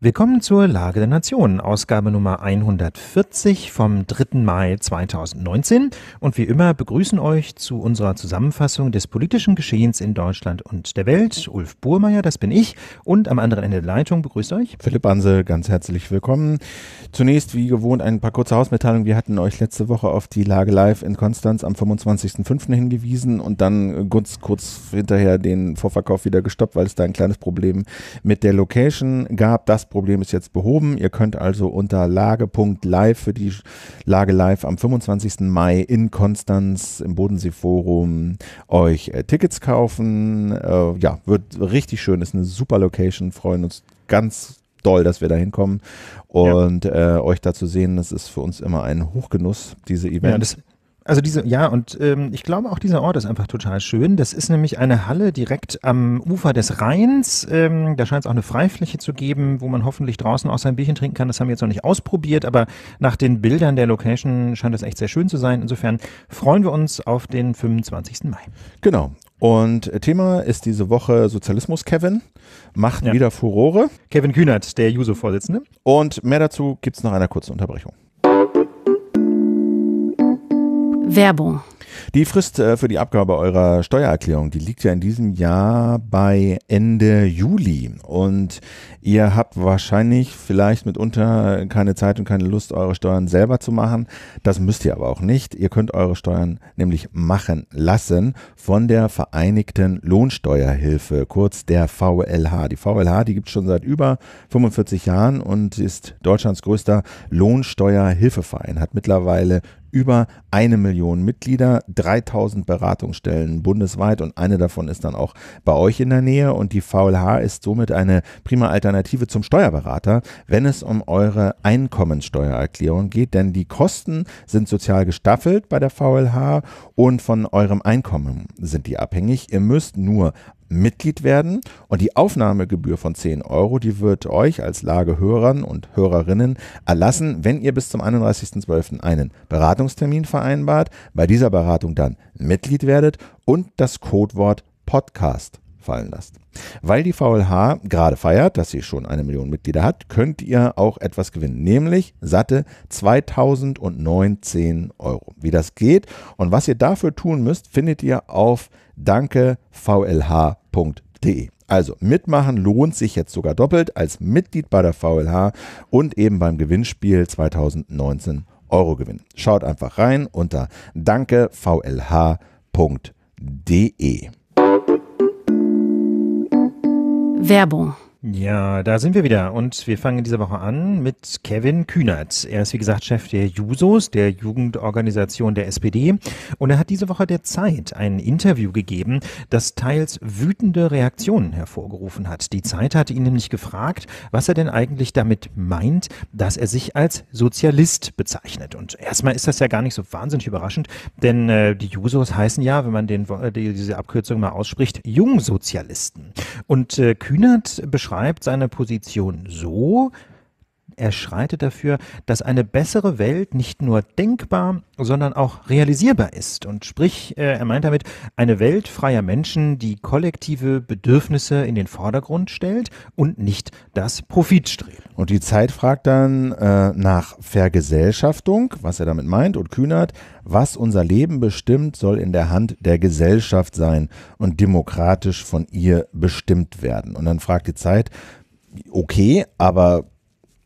Willkommen zur Lage der Nation, Ausgabe Nummer 140 vom 3. Mai 2019. Und wie immer begrüßen euch zu unserer Zusammenfassung des politischen Geschehens in Deutschland und der Welt. Ulf Burmeier, das bin ich. Und am anderen Ende der Leitung begrüßt euch. Philipp Ansel, ganz herzlich willkommen. Zunächst, wie gewohnt, ein paar kurze Hausmitteilungen. Wir hatten euch letzte Woche auf die Lage live in Konstanz am 25.05. hingewiesen und dann kurz, kurz hinterher den Vorverkauf wieder gestoppt, weil es da ein kleines Problem mit der Location gab. Das Problem ist jetzt behoben. Ihr könnt also unter lage.live für die Lage live am 25. Mai in Konstanz im Bodensee Forum euch äh, Tickets kaufen. Äh, ja, wird richtig schön. Ist eine super Location. Freuen uns ganz doll, dass wir da hinkommen und ja. äh, euch da zu sehen. Das ist für uns immer ein Hochgenuss, diese Events. Ja, also diese, ja, und ähm, ich glaube auch dieser Ort ist einfach total schön. Das ist nämlich eine Halle direkt am Ufer des Rheins. Ähm, da scheint es auch eine Freifläche zu geben, wo man hoffentlich draußen auch sein Bierchen trinken kann. Das haben wir jetzt noch nicht ausprobiert, aber nach den Bildern der Location scheint das echt sehr schön zu sein. Insofern freuen wir uns auf den 25. Mai. Genau. Und äh, Thema ist diese Woche Sozialismus, Kevin. Macht ja. wieder Furore. Kevin Kühnert, der Juso-Vorsitzende. Und mehr dazu gibt es nach einer kurzen Unterbrechung. Werbung die Frist äh, für die Abgabe eurer Steuererklärung, die liegt ja in diesem Jahr bei Ende Juli. Und ihr habt wahrscheinlich vielleicht mitunter keine Zeit und keine Lust, eure Steuern selber zu machen. Das müsst ihr aber auch nicht. Ihr könnt eure Steuern nämlich machen lassen von der Vereinigten Lohnsteuerhilfe, kurz der VLH. Die VLH, die gibt es schon seit über 45 Jahren und ist Deutschlands größter Lohnsteuerhilfeverein, hat mittlerweile über eine Million Mitglieder wieder 3000 Beratungsstellen bundesweit und eine davon ist dann auch bei euch in der Nähe und die VLH ist somit eine prima Alternative zum Steuerberater, wenn es um eure Einkommensteuererklärung geht, denn die Kosten sind sozial gestaffelt bei der VLH und von eurem Einkommen sind die abhängig. Ihr müsst nur Mitglied werden und die Aufnahmegebühr von 10 Euro, die wird euch als Lagehörern und Hörerinnen erlassen, wenn ihr bis zum 31.12. einen Beratungstermin vereinbart, bei dieser Beratung dann Mitglied werdet und das Codewort Podcast fallen lasst. Weil die VLH gerade feiert, dass sie schon eine Million Mitglieder hat, könnt ihr auch etwas gewinnen, nämlich satte 2019 Euro. Wie das geht und was ihr dafür tun müsst, findet ihr auf dankevlh.de. Also mitmachen lohnt sich jetzt sogar doppelt als Mitglied bei der VLH und eben beim Gewinnspiel 2019 Euro gewinnen. Schaut einfach rein unter dankevlh.de. Werbung ja, da sind wir wieder und wir fangen diese Woche an mit Kevin Kühnert. Er ist wie gesagt Chef der Jusos, der Jugendorganisation der SPD und er hat diese Woche der Zeit ein Interview gegeben, das teils wütende Reaktionen hervorgerufen hat. Die Zeit hat ihn nämlich gefragt, was er denn eigentlich damit meint, dass er sich als Sozialist bezeichnet. Und erstmal ist das ja gar nicht so wahnsinnig überraschend, denn äh, die Jusos heißen ja, wenn man den, äh, diese Abkürzung mal ausspricht, Jungsozialisten. Und äh, Kühnert beschreibt beschreibt seine Position so, er schreitet dafür, dass eine bessere Welt nicht nur denkbar, sondern auch realisierbar ist. Und sprich, äh, er meint damit eine Welt freier Menschen, die kollektive Bedürfnisse in den Vordergrund stellt und nicht das Profitstreben. Und die Zeit fragt dann äh, nach Vergesellschaftung, was er damit meint, und Kühnert, was unser Leben bestimmt, soll in der Hand der Gesellschaft sein und demokratisch von ihr bestimmt werden. Und dann fragt die Zeit, okay, aber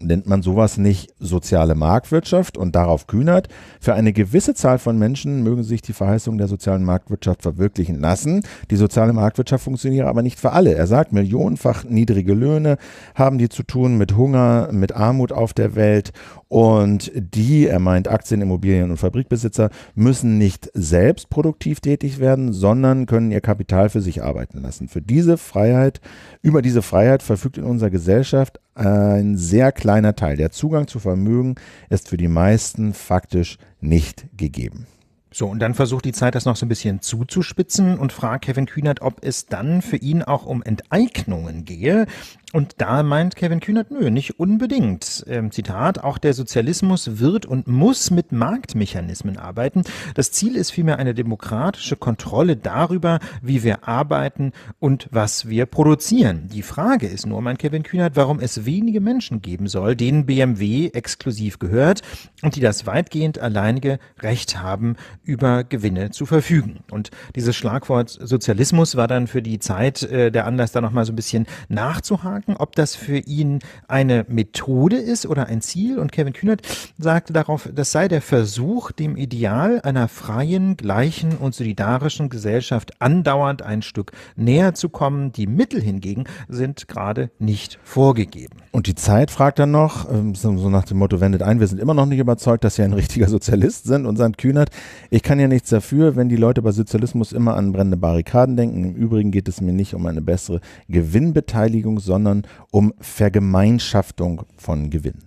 nennt man sowas nicht soziale Marktwirtschaft und darauf kühnert. Für eine gewisse Zahl von Menschen mögen sich die Verheißungen der sozialen Marktwirtschaft verwirklichen lassen. Die soziale Marktwirtschaft funktioniert aber nicht für alle. Er sagt, millionenfach niedrige Löhne haben die zu tun mit Hunger, mit Armut auf der Welt und die, er meint Aktien, Immobilien und Fabrikbesitzer, müssen nicht selbst produktiv tätig werden, sondern können ihr Kapital für sich arbeiten lassen. Für diese Freiheit, über diese Freiheit verfügt in unserer Gesellschaft ein sehr kleiner Teil. Der Zugang zu Vermögen ist für die meisten faktisch nicht gegeben. So, und dann versucht die Zeit, das noch so ein bisschen zuzuspitzen und fragt Kevin Kühnert, ob es dann für ihn auch um Enteignungen gehe. Und da meint Kevin Kühnert, nö, nicht unbedingt. Ähm, Zitat, auch der Sozialismus wird und muss mit Marktmechanismen arbeiten. Das Ziel ist vielmehr eine demokratische Kontrolle darüber, wie wir arbeiten und was wir produzieren. Die Frage ist nur, meint Kevin Kühnert, warum es wenige Menschen geben soll, denen BMW exklusiv gehört und die das weitgehend alleinige Recht haben, über Gewinne zu verfügen. Und dieses Schlagwort Sozialismus war dann für die Zeit äh, der Anlass, da nochmal so ein bisschen nachzuhaken Gedanken, ob das für ihn eine Methode ist oder ein Ziel. Und Kevin Kühnert sagte darauf, das sei der Versuch, dem Ideal einer freien, gleichen und solidarischen Gesellschaft andauernd ein Stück näher zu kommen. Die Mittel hingegen sind gerade nicht vorgegeben. Und die Zeit fragt dann noch, ähm, so nach dem Motto, wendet ein, wir sind immer noch nicht überzeugt, dass sie ein richtiger Sozialist sind und sagt Kühnert, ich kann ja nichts dafür, wenn die Leute bei Sozialismus immer an brennende Barrikaden denken. Im Übrigen geht es mir nicht um eine bessere Gewinnbeteiligung, sondern sondern um Vergemeinschaftung von Gewinn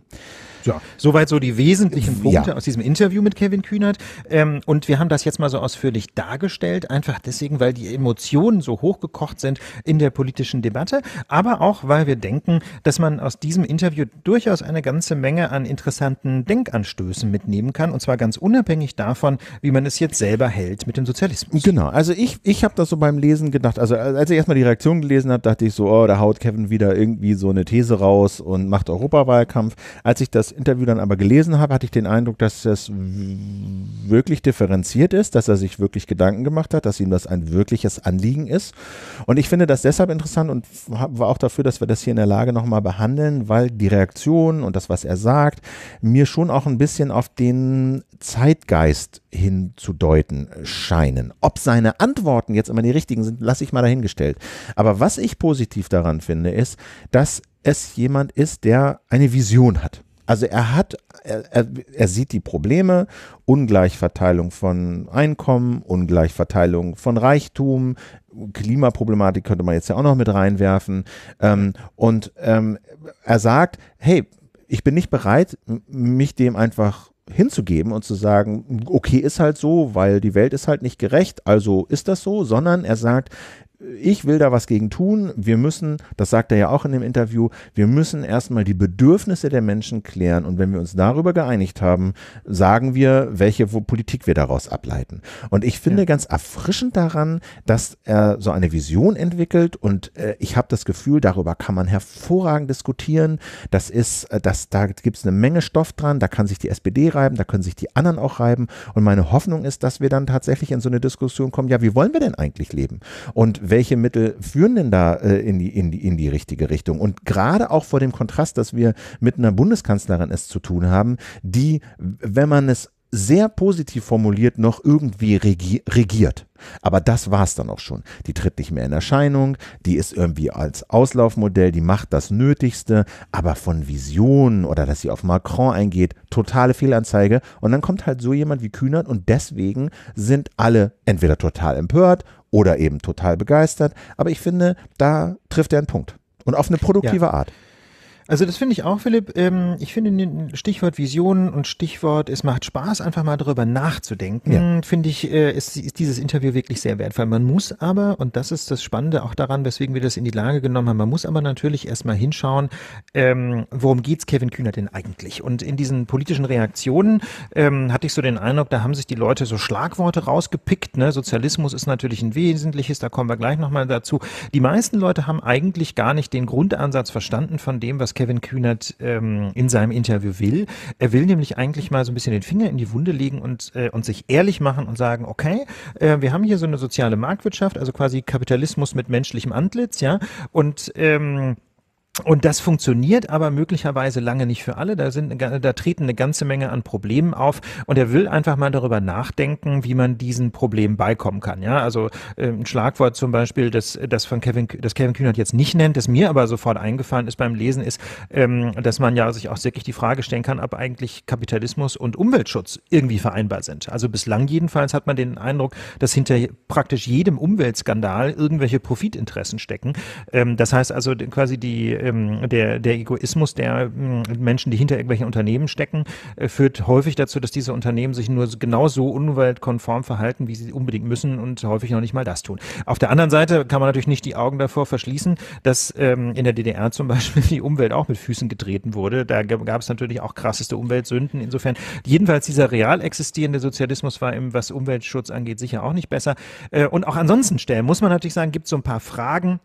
ja. Soweit so die wesentlichen Punkte ja. aus diesem Interview mit Kevin Kühnert. Ähm, und wir haben das jetzt mal so ausführlich dargestellt, einfach deswegen, weil die Emotionen so hochgekocht sind in der politischen Debatte, aber auch, weil wir denken, dass man aus diesem Interview durchaus eine ganze Menge an interessanten Denkanstößen mitnehmen kann, und zwar ganz unabhängig davon, wie man es jetzt selber hält mit dem Sozialismus. Genau, also ich, ich habe das so beim Lesen gedacht, also äh, als ich erstmal die Reaktion gelesen habe, dachte ich so, oh, da haut Kevin wieder irgendwie so eine These raus und macht Europawahlkampf. Als ich das Interview dann aber gelesen habe, hatte ich den Eindruck, dass das wirklich differenziert ist, dass er sich wirklich Gedanken gemacht hat, dass ihm das ein wirkliches Anliegen ist. Und ich finde das deshalb interessant und war auch dafür, dass wir das hier in der Lage nochmal behandeln, weil die Reaktion und das, was er sagt, mir schon auch ein bisschen auf den Zeitgeist hinzudeuten scheinen. Ob seine Antworten jetzt immer die richtigen sind, lasse ich mal dahingestellt. Aber was ich positiv daran finde, ist, dass es jemand ist, der eine Vision hat. Also er hat, er, er, sieht die Probleme, Ungleichverteilung von Einkommen, Ungleichverteilung von Reichtum, Klimaproblematik könnte man jetzt ja auch noch mit reinwerfen. Ähm, und ähm, er sagt, hey, ich bin nicht bereit, mich dem einfach hinzugeben und zu sagen, okay, ist halt so, weil die Welt ist halt nicht gerecht, also ist das so, sondern er sagt, ich will da was gegen tun. Wir müssen, das sagt er ja auch in dem Interview, wir müssen erstmal die Bedürfnisse der Menschen klären. Und wenn wir uns darüber geeinigt haben, sagen wir, welche Politik wir daraus ableiten. Und ich finde ja. ganz erfrischend daran, dass er so eine Vision entwickelt. Und äh, ich habe das Gefühl, darüber kann man hervorragend diskutieren. Das ist, äh, da gibt es eine Menge Stoff dran. Da kann sich die SPD reiben, da können sich die anderen auch reiben. Und meine Hoffnung ist, dass wir dann tatsächlich in so eine Diskussion kommen, ja, wie wollen wir denn eigentlich leben? Und wenn welche Mittel führen denn da äh, in, die, in, die, in die richtige Richtung? Und gerade auch vor dem Kontrast, dass wir mit einer Bundeskanzlerin es zu tun haben, die, wenn man es sehr positiv formuliert noch irgendwie regiert. Aber das war es dann auch schon. Die tritt nicht mehr in Erscheinung, die ist irgendwie als Auslaufmodell, die macht das Nötigste, aber von Visionen oder dass sie auf Macron eingeht, totale Fehlanzeige. Und dann kommt halt so jemand wie Kühnert und deswegen sind alle entweder total empört oder eben total begeistert. Aber ich finde, da trifft er einen Punkt. Und auf eine produktive ja. Art. Also das finde ich auch, Philipp. Ähm, ich finde Stichwort Visionen und Stichwort, es macht Spaß, einfach mal darüber nachzudenken, ja. finde ich, äh, ist, ist, dieses Interview wirklich sehr wertvoll. Man muss aber, und das ist das Spannende auch daran, weswegen wir das in die Lage genommen haben, man muss aber natürlich erstmal hinschauen, ähm, worum geht es Kevin Kühner denn eigentlich? Und in diesen politischen Reaktionen ähm, hatte ich so den Eindruck, da haben sich die Leute so Schlagworte rausgepickt. Ne? Sozialismus ist natürlich ein wesentliches, da kommen wir gleich nochmal dazu. Die meisten Leute haben eigentlich gar nicht den Grundansatz verstanden von dem, was Kevin Kühnert ähm, in seinem Interview will. Er will nämlich eigentlich mal so ein bisschen den Finger in die Wunde legen und, äh, und sich ehrlich machen und sagen, okay, äh, wir haben hier so eine soziale Marktwirtschaft, also quasi Kapitalismus mit menschlichem Antlitz, ja, und ähm, und das funktioniert aber möglicherweise lange nicht für alle. Da, sind, da treten eine ganze Menge an Problemen auf. Und er will einfach mal darüber nachdenken, wie man diesen Problemen beikommen kann. Ja, also äh, ein Schlagwort zum Beispiel, das, das von Kevin, das Kevin Kühnert jetzt nicht nennt, das mir aber sofort eingefallen ist beim Lesen, ist, ähm, dass man ja sich auch wirklich die Frage stellen kann, ob eigentlich Kapitalismus und Umweltschutz irgendwie vereinbar sind. Also bislang jedenfalls hat man den Eindruck, dass hinter praktisch jedem Umweltskandal irgendwelche Profitinteressen stecken. Ähm, das heißt also quasi die ähm, der, der Egoismus der ähm, Menschen, die hinter irgendwelchen Unternehmen stecken, äh, führt häufig dazu, dass diese Unternehmen sich nur genauso unweltkonform verhalten, wie sie unbedingt müssen und häufig noch nicht mal das tun. Auf der anderen Seite kann man natürlich nicht die Augen davor verschließen, dass ähm, in der DDR zum Beispiel die Umwelt auch mit Füßen getreten wurde. Da gab es natürlich auch krasseste Umweltsünden. Insofern, jedenfalls dieser real existierende Sozialismus war, im, was Umweltschutz angeht, sicher auch nicht besser. Äh, und auch ansonsten stellen, muss man natürlich sagen, gibt es so ein paar Fragen,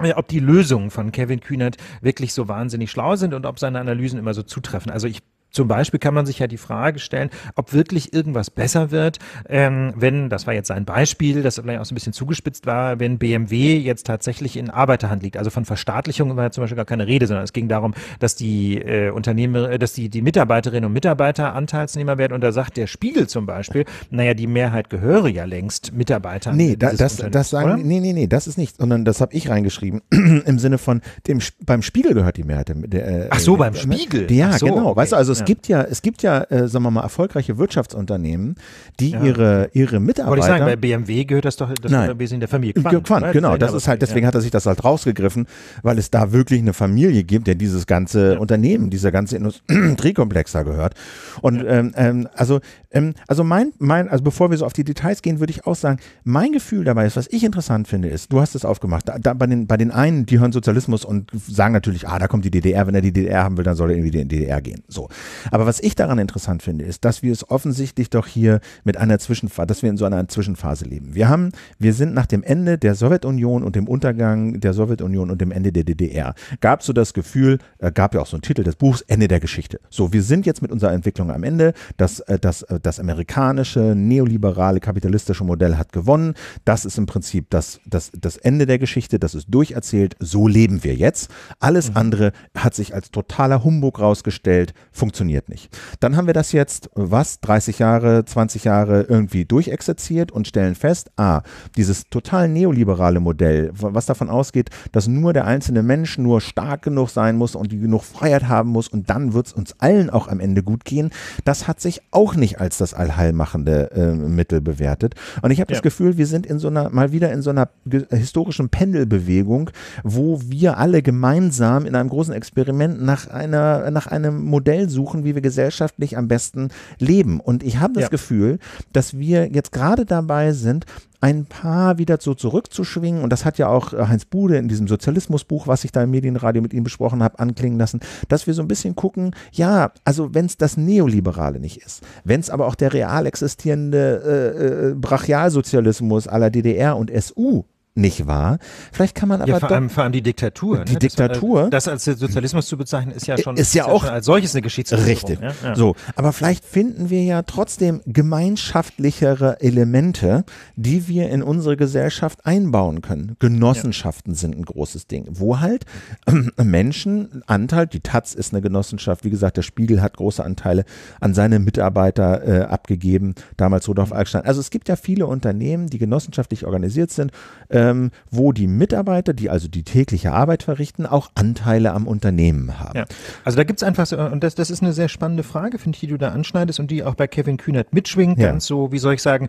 äh, ob die Lösungen von Kevin Kühnert wirklich so wahnsinnig schlau sind und ob seine Analysen immer so zutreffen. Also ich zum Beispiel kann man sich ja die Frage stellen, ob wirklich irgendwas besser wird, ähm, wenn, das war jetzt ein Beispiel, das vielleicht auch so ein bisschen zugespitzt war, wenn BMW jetzt tatsächlich in Arbeiterhand liegt. Also von Verstaatlichung war ja zum Beispiel gar keine Rede, sondern es ging darum, dass die äh, Unternehmer, äh, dass die, die Mitarbeiterinnen und Mitarbeiter Anteilsnehmer werden. Und da sagt der Spiegel zum Beispiel, naja, die Mehrheit gehöre ja längst Mitarbeitern. Nee, da, das, das sagen, oder? nee, nee, nee, das ist nicht, sondern das habe ich reingeschrieben im Sinne von, dem, beim Spiegel gehört die Mehrheit. Der, der, äh, Ach so, beim Spiegel. Ja, so, genau. Okay. Weißt du, also es, gibt ja, es gibt ja, äh, sagen wir mal, erfolgreiche Wirtschaftsunternehmen, die ja. ihre, ihre Mitarbeiter. Wollte ich sagen, bei BMW gehört das doch das Nein. Wesen der Familie. Quant, Quant, ne? genau. Das ist halt, deswegen ja. hat er sich das halt rausgegriffen, weil es da wirklich eine Familie gibt, der dieses ganze ja. Unternehmen, dieser ganze Industriekomplex da gehört. Und ähm, ähm, also, ähm, also mein, mein, also bevor wir so auf die Details gehen, würde ich auch sagen, mein Gefühl dabei ist, was ich interessant finde, ist, du hast es aufgemacht. Da, da, bei, den, bei den einen, die hören Sozialismus und sagen natürlich, ah, da kommt die DDR, wenn er die DDR haben will, dann soll er irgendwie in die DDR gehen. So. Aber was ich daran interessant finde, ist, dass wir es offensichtlich doch hier mit einer Zwischenphase, dass wir in so einer Zwischenphase leben. Wir haben, wir sind nach dem Ende der Sowjetunion und dem Untergang der Sowjetunion und dem Ende der DDR, gab es so das Gefühl, äh, gab ja auch so einen Titel des Buchs, Ende der Geschichte. So, wir sind jetzt mit unserer Entwicklung am Ende. Das, äh, das, äh, das amerikanische, neoliberale, kapitalistische Modell hat gewonnen. Das ist im Prinzip das, das, das Ende der Geschichte, das ist durcherzählt, so leben wir jetzt. Alles mhm. andere hat sich als totaler Humbug rausgestellt, funktioniert funktioniert nicht. Dann haben wir das jetzt, was, 30 Jahre, 20 Jahre irgendwie durchexerziert und stellen fest, ah, dieses total neoliberale Modell, was davon ausgeht, dass nur der einzelne Mensch nur stark genug sein muss und die genug Freiheit haben muss und dann wird es uns allen auch am Ende gut gehen, das hat sich auch nicht als das allheilmachende äh, Mittel bewertet. Und ich habe ja. das Gefühl, wir sind in so einer, mal wieder in so einer historischen Pendelbewegung, wo wir alle gemeinsam in einem großen Experiment nach einer, nach einem Modell suchen, versuchen, wie wir gesellschaftlich am besten leben. Und ich habe das ja. Gefühl, dass wir jetzt gerade dabei sind, ein paar wieder so zurückzuschwingen. Und das hat ja auch äh, Heinz Bude in diesem Sozialismusbuch, was ich da im Medienradio mit ihm besprochen habe, anklingen lassen, dass wir so ein bisschen gucken, ja, also wenn es das Neoliberale nicht ist, wenn es aber auch der real existierende äh, äh, Brachialsozialismus aller DDR und SU nicht wahr? Vielleicht kann man aber ja, vor, allem, vor allem die Diktatur. Die ne? Äh, Diktatur. Das, das, als Sozialismus zu bezeichnen ist ja äh, schon ist ja ist auch ja als solches eine Geschichte. Richtig. Ja? Ja. So, aber vielleicht finden wir ja trotzdem gemeinschaftlichere Elemente, die wir in unsere Gesellschaft einbauen können. Genossenschaften sind ein großes Ding, wo halt ähm, Menschen Anteil, die Taz ist eine Genossenschaft, wie gesagt, der Spiegel hat große Anteile an seine Mitarbeiter äh, abgegeben, damals Rudolf mhm. Alkstein. Also es gibt ja viele Unternehmen, die genossenschaftlich organisiert sind. Äh, ähm, wo die Mitarbeiter, die also die tägliche Arbeit verrichten, auch Anteile am Unternehmen haben. Ja. Also da gibt es einfach, so, und das, das ist eine sehr spannende Frage, finde ich, die du da anschneidest und die auch bei Kevin Kühnert mitschwingt. Ja. Ganz so, wie soll ich sagen,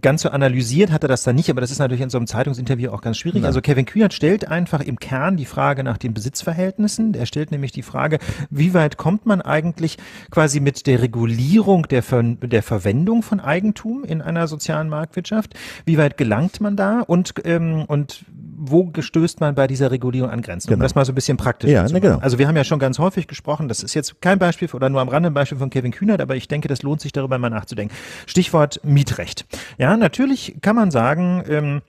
ganz so analysiert hat er das da nicht, aber das ist natürlich in so einem Zeitungsinterview auch ganz schwierig. Ja. Also Kevin Kühnert stellt einfach im Kern die Frage nach den Besitzverhältnissen. Er stellt nämlich die Frage, wie weit kommt man eigentlich quasi mit der Regulierung der, Ver der Verwendung von Eigentum in einer sozialen Marktwirtschaft? Wie weit gelangt man da? Und ähm, und wo gestößt man bei dieser Regulierung an Grenzen? Genau. Um das mal so ein bisschen praktisch ja, ne, genau. Also wir haben ja schon ganz häufig gesprochen, das ist jetzt kein Beispiel oder nur am Rande ein Beispiel von Kevin Kühnert, aber ich denke, das lohnt sich darüber mal nachzudenken. Stichwort Mietrecht. Ja, natürlich kann man sagen, ähm,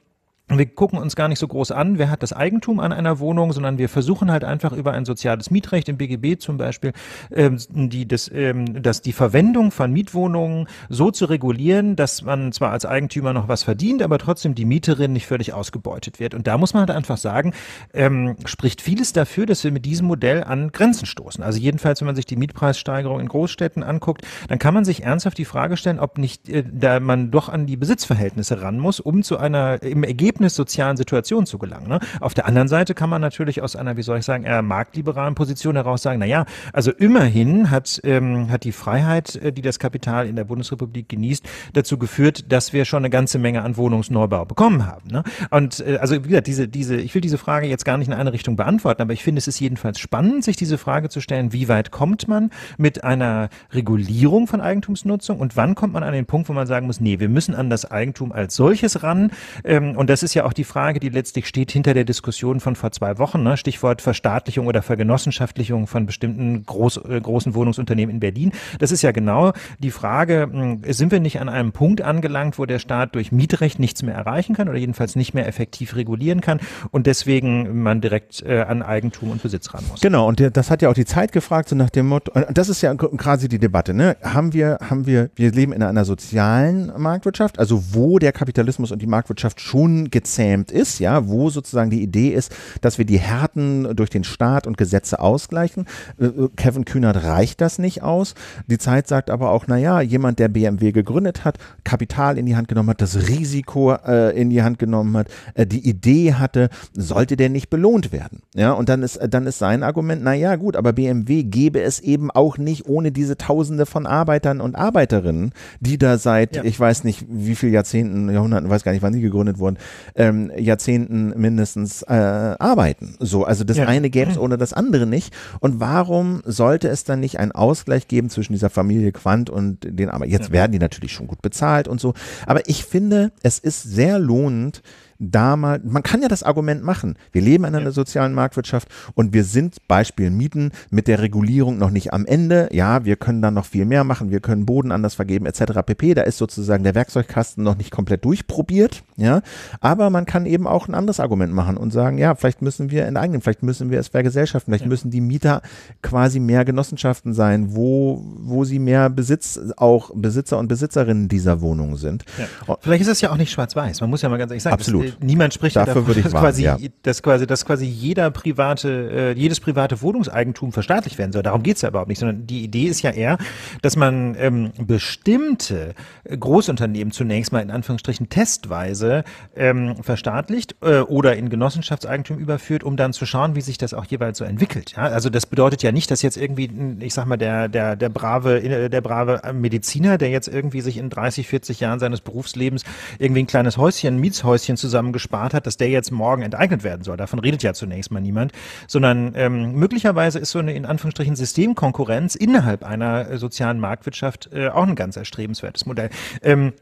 und wir gucken uns gar nicht so groß an, wer hat das Eigentum an einer Wohnung, sondern wir versuchen halt einfach über ein soziales Mietrecht im BGB zum Beispiel, ähm, die, das, ähm, dass die Verwendung von Mietwohnungen so zu regulieren, dass man zwar als Eigentümer noch was verdient, aber trotzdem die Mieterin nicht völlig ausgebeutet wird. Und da muss man halt einfach sagen, ähm, spricht vieles dafür, dass wir mit diesem Modell an Grenzen stoßen. Also jedenfalls, wenn man sich die Mietpreissteigerung in Großstädten anguckt, dann kann man sich ernsthaft die Frage stellen, ob nicht, äh, da man doch an die Besitzverhältnisse ran muss, um zu einer, im Ergebnis bedürfnissozialen Situation zu gelangen. Ne? Auf der anderen Seite kann man natürlich aus einer, wie soll ich sagen, eher marktliberalen Position heraus sagen, naja, also immerhin hat, ähm, hat die Freiheit, äh, die das Kapital in der Bundesrepublik genießt, dazu geführt, dass wir schon eine ganze Menge an Wohnungsneubau bekommen haben. Ne? Und äh, also wie gesagt, diese, diese, ich will diese Frage jetzt gar nicht in eine Richtung beantworten, aber ich finde, es ist jedenfalls spannend, sich diese Frage zu stellen, wie weit kommt man mit einer Regulierung von Eigentumsnutzung und wann kommt man an den Punkt, wo man sagen muss, nee, wir müssen an das Eigentum als solches ran. Ähm, und das das ist ja auch die Frage, die letztlich steht hinter der Diskussion von vor zwei Wochen, ne? Stichwort Verstaatlichung oder Vergenossenschaftlichung von bestimmten groß, äh, großen Wohnungsunternehmen in Berlin. Das ist ja genau die Frage, mh, hm, sind wir nicht an einem Punkt angelangt, wo der Staat durch Mietrecht nichts mehr erreichen kann oder jedenfalls nicht mehr effektiv regulieren kann und deswegen man direkt äh, an Eigentum und Besitz ran muss. Genau, und das hat ja auch die Zeit gefragt, so nach dem Motto, das ist ja quasi die Debatte, ne? Haben wir, haben wir, wir leben in einer sozialen Marktwirtschaft, also wo der Kapitalismus und die Marktwirtschaft schon gezähmt ist, ja, wo sozusagen die Idee ist, dass wir die Härten durch den Staat und Gesetze ausgleichen. Äh, äh, Kevin Kühnert reicht das nicht aus. Die Zeit sagt aber auch, naja, jemand, der BMW gegründet hat, Kapital in die Hand genommen hat, das Risiko äh, in die Hand genommen hat, äh, die Idee hatte, sollte der nicht belohnt werden. Ja, und dann ist, dann ist sein Argument, naja, gut, aber BMW gäbe es eben auch nicht ohne diese Tausende von Arbeitern und Arbeiterinnen, die da seit, ja. ich weiß nicht, wie viele Jahrzehnten, Jahrhunderten, weiß gar nicht, wann sie gegründet wurden, ähm, Jahrzehnten mindestens äh, arbeiten. So, also das ja. eine gäbe es ohne das andere nicht. Und warum sollte es dann nicht einen Ausgleich geben zwischen dieser Familie Quant und den Arbeitern? Jetzt ja. werden die natürlich schon gut bezahlt und so. Aber ich finde, es ist sehr lohnend, damals, man kann ja das Argument machen. Wir leben in einer ja. sozialen Marktwirtschaft und wir sind Beispiel Mieten mit der Regulierung noch nicht am Ende. Ja, wir können dann noch viel mehr machen, wir können Boden anders vergeben etc. pp. Da ist sozusagen der Werkzeugkasten noch nicht komplett durchprobiert. Ja, aber man kann eben auch ein anderes Argument machen und sagen, ja, vielleicht müssen wir enteignen, vielleicht müssen wir es vergesellschaften, vielleicht ja. müssen die Mieter quasi mehr Genossenschaften sein, wo, wo sie mehr Besitz, auch Besitzer und Besitzerinnen dieser Wohnungen sind. Ja. Vielleicht ist es ja auch nicht schwarz-weiß. Man muss ja mal ganz ehrlich sagen, Absolut. Absolut. Äh, niemand spricht dafür davon, würde ich dass, machen, quasi, ja. dass quasi, dass quasi jeder private, äh, jedes private Wohnungseigentum verstaatlicht werden soll. Darum geht es ja überhaupt nicht, sondern die Idee ist ja eher, dass man ähm, bestimmte äh, Großunternehmen zunächst mal in Anführungsstrichen testweise ähm, verstaatlicht äh, oder in Genossenschaftseigentum überführt, um dann zu schauen, wie sich das auch jeweils so entwickelt. Ja? Also das bedeutet ja nicht, dass jetzt irgendwie, ich sag mal, der, der, der brave, äh, der brave Mediziner, der jetzt irgendwie sich in 30, 40 Jahren seines Berufslebens irgendwie ein kleines Häuschen, ein Mietshäuschen zusammen zusammen gespart hat, dass der jetzt morgen enteignet werden soll. Davon redet ja zunächst mal niemand, sondern ähm, möglicherweise ist so eine in Anführungsstrichen Systemkonkurrenz innerhalb einer äh, sozialen Marktwirtschaft äh, auch ein ganz erstrebenswertes Modell. Ähm,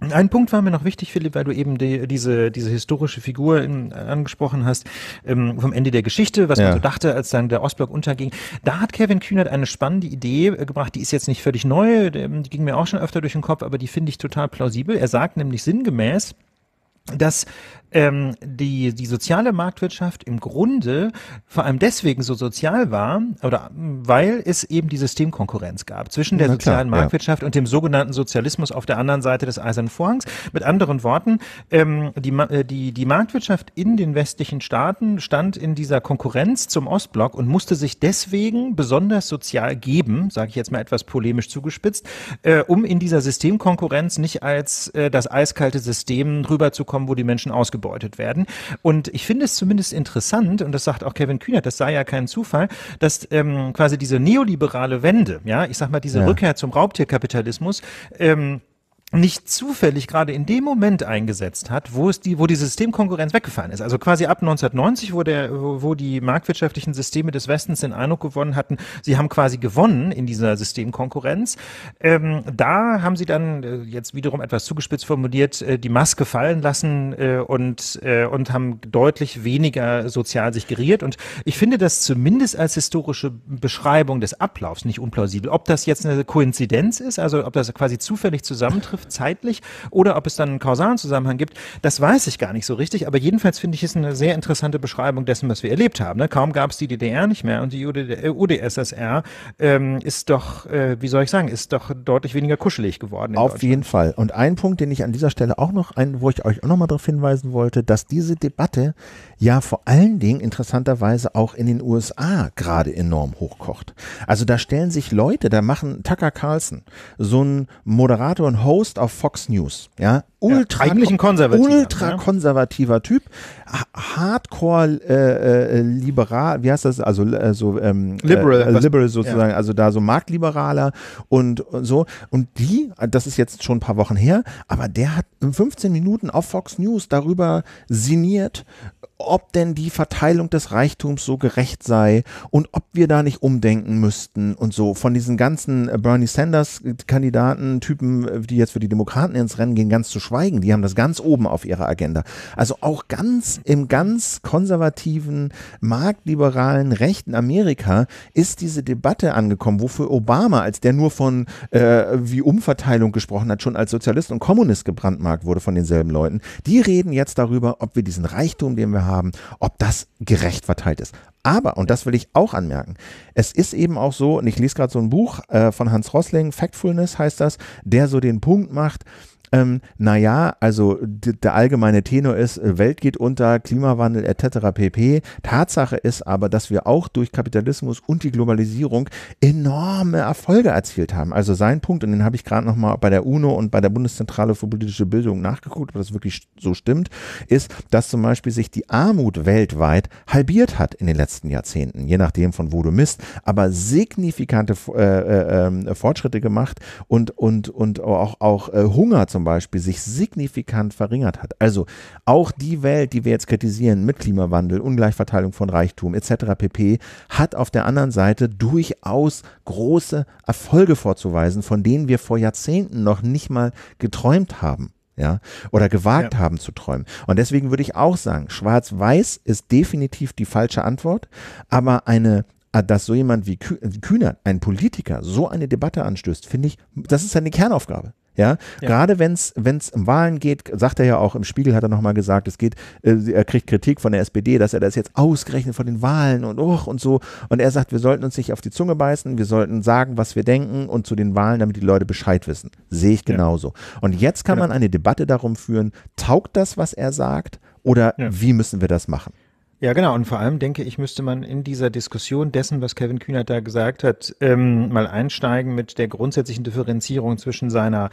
ein Punkt war mir noch wichtig, Philipp, weil du eben die, diese, diese historische Figur in, angesprochen hast, ähm, vom Ende der Geschichte, was ja. man so dachte, als dann der Ostblock unterging. Da hat Kevin Kühnert eine spannende Idee äh, gebracht, die ist jetzt nicht völlig neu, die ging mir auch schon öfter durch den Kopf, aber die finde ich total plausibel. Er sagt nämlich sinngemäß, dass ähm, die, die soziale Marktwirtschaft im Grunde vor allem deswegen so sozial war, oder weil es eben die Systemkonkurrenz gab zwischen der sozialen Marktwirtschaft ja. und dem sogenannten Sozialismus auf der anderen Seite des Eisernen Vorhangs. Mit anderen Worten, ähm, die, äh, die, die Marktwirtschaft in den westlichen Staaten stand in dieser Konkurrenz zum Ostblock und musste sich deswegen besonders sozial geben, sage ich jetzt mal etwas polemisch zugespitzt, äh, um in dieser Systemkonkurrenz nicht als äh, das eiskalte System rüberzukommen, wo die Menschen ausgebildet ausgebeutet werden. Und ich finde es zumindest interessant, und das sagt auch Kevin Kühner, das sei ja kein Zufall, dass ähm, quasi diese neoliberale Wende, ja, ich sag mal, diese ja. Rückkehr zum Raubtierkapitalismus, ähm, nicht zufällig gerade in dem Moment eingesetzt hat, wo es die, wo die Systemkonkurrenz weggefallen ist. Also quasi ab 1990, wo der, wo die marktwirtschaftlichen Systeme des Westens den Eindruck gewonnen hatten, sie haben quasi gewonnen in dieser Systemkonkurrenz. Ähm, da haben sie dann äh, jetzt wiederum etwas zugespitzt formuliert äh, die Maske fallen lassen äh, und äh, und haben deutlich weniger sozial sich geriert. Und ich finde das zumindest als historische Beschreibung des Ablaufs nicht unplausibel. Ob das jetzt eine Koinzidenz ist, also ob das quasi zufällig zusammentrifft trifft zeitlich oder ob es dann einen kausalen Zusammenhang gibt, das weiß ich gar nicht so richtig. Aber jedenfalls finde ich es eine sehr interessante Beschreibung dessen, was wir erlebt haben. Ne? Kaum gab es die DDR nicht mehr und die UdSSR äh, ähm, ist doch, äh, wie soll ich sagen, ist doch deutlich weniger kuschelig geworden. Auf jeden Fall. Und ein Punkt, den ich an dieser Stelle auch noch, ein, wo ich euch auch noch mal darauf hinweisen wollte, dass diese Debatte ja vor allen Dingen interessanterweise auch in den USA gerade enorm hochkocht. Also da stellen sich Leute, da machen Tucker Carlson, so ein Moderator und Host, Host auf Fox News, ja, ultra ja, eigentlich ein konservativer, ne? ultra konservativer Typ, Hardcore äh, äh, liberal, wie heißt das? Also äh, so ähm, liberal, äh, äh, liberal sozusagen, ja. also da so marktliberaler und, und, so und die, das ist jetzt schon ein paar Wochen her, aber der hat in 15 Minuten auf Fox News darüber sinniert, ob denn die Verteilung des Reichtums so gerecht sei und ob wir da nicht umdenken müssten und so von diesen ganzen äh, Bernie Sanders Kandidaten Typen, die jetzt für die Demokraten ins Rennen gehen, ganz zu schweigen. Die haben das ganz oben auf ihrer Agenda. Also auch ganz im ganz konservativen, marktliberalen, rechten Amerika ist diese Debatte angekommen, wofür Obama, als der nur von äh, wie Umverteilung gesprochen hat, schon als Sozialist und Kommunist gebrandmarkt wurde von denselben Leuten. Die reden jetzt darüber, ob wir diesen Reichtum, den wir haben, ob das gerecht verteilt ist. Aber, und das will ich auch anmerken, es ist eben auch so, und ich lese gerade so ein Buch äh, von Hans Rossling, Factfulness heißt das, der so den Punkt macht, ähm, naja, also der allgemeine Tenor ist, äh, Welt geht unter, Klimawandel etc. pp. Tatsache ist aber, dass wir auch durch Kapitalismus und die Globalisierung enorme Erfolge erzielt haben. Also sein Punkt, und den habe ich gerade nochmal bei der UNO und bei der Bundeszentrale für politische Bildung nachgeguckt, ob das wirklich so stimmt, ist, dass zum Beispiel sich die Armut weltweit halbiert hat in den letzten Jahrzehnten, je nachdem von wo du misst, aber signifikante äh, äh, ähm, Fortschritte gemacht und, und, und auch, auch äh, Hunger zum zum Beispiel sich signifikant verringert hat. Also auch die Welt, die wir jetzt kritisieren mit Klimawandel, Ungleichverteilung von Reichtum etc. pp, hat auf der anderen Seite durchaus große Erfolge vorzuweisen, von denen wir vor Jahrzehnten noch nicht mal geträumt haben ja, oder gewagt ja. haben zu träumen. Und deswegen würde ich auch sagen, schwarz-weiß ist definitiv die falsche Antwort, aber eine äh, dass so jemand wie Kühnert, ein Politiker, so eine Debatte anstößt, finde ich, das ist seine Kernaufgabe. Ja, ja. gerade wenn es um Wahlen geht, sagt er ja auch, im Spiegel hat er nochmal gesagt, es geht, äh, er kriegt Kritik von der SPD, dass er das jetzt ausgerechnet von den Wahlen und och und so. Und er sagt, wir sollten uns nicht auf die Zunge beißen, wir sollten sagen, was wir denken und zu den Wahlen, damit die Leute Bescheid wissen. Sehe ich genauso. Ja. Und jetzt kann genau. man eine Debatte darum führen, taugt das, was er sagt, oder wie müssen wir das machen? Ja, genau. Und vor allem denke ich, müsste man in dieser Diskussion dessen, was Kevin Kühnert da gesagt hat, ähm, mal einsteigen mit der grundsätzlichen Differenzierung zwischen seiner,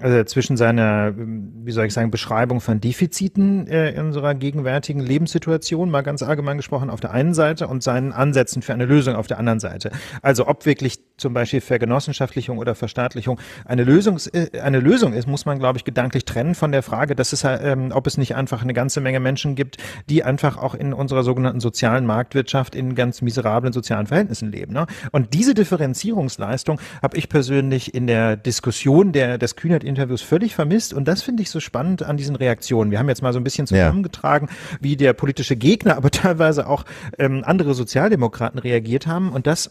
äh, zwischen seiner, wie soll ich sagen, Beschreibung von Defiziten äh, in unserer gegenwärtigen Lebenssituation, mal ganz allgemein gesprochen, auf der einen Seite und seinen Ansätzen für eine Lösung auf der anderen Seite. Also ob wirklich zum Beispiel Vergenossenschaftlichung oder Verstaatlichung eine Lösung, äh, eine Lösung ist, muss man, glaube ich, gedanklich trennen von der Frage, dass es, ähm, ob es nicht einfach eine ganze Menge Menschen gibt, die einfach auch in unserer sogenannten sozialen Marktwirtschaft in ganz miserablen sozialen Verhältnissen leben. Ne? Und diese Differenzierungsleistung habe ich persönlich in der Diskussion der, des Kühnert-Interviews völlig vermisst. Und das finde ich so spannend an diesen Reaktionen. Wir haben jetzt mal so ein bisschen zusammengetragen, ja. wie der politische Gegner, aber teilweise auch ähm, andere Sozialdemokraten reagiert haben. Und das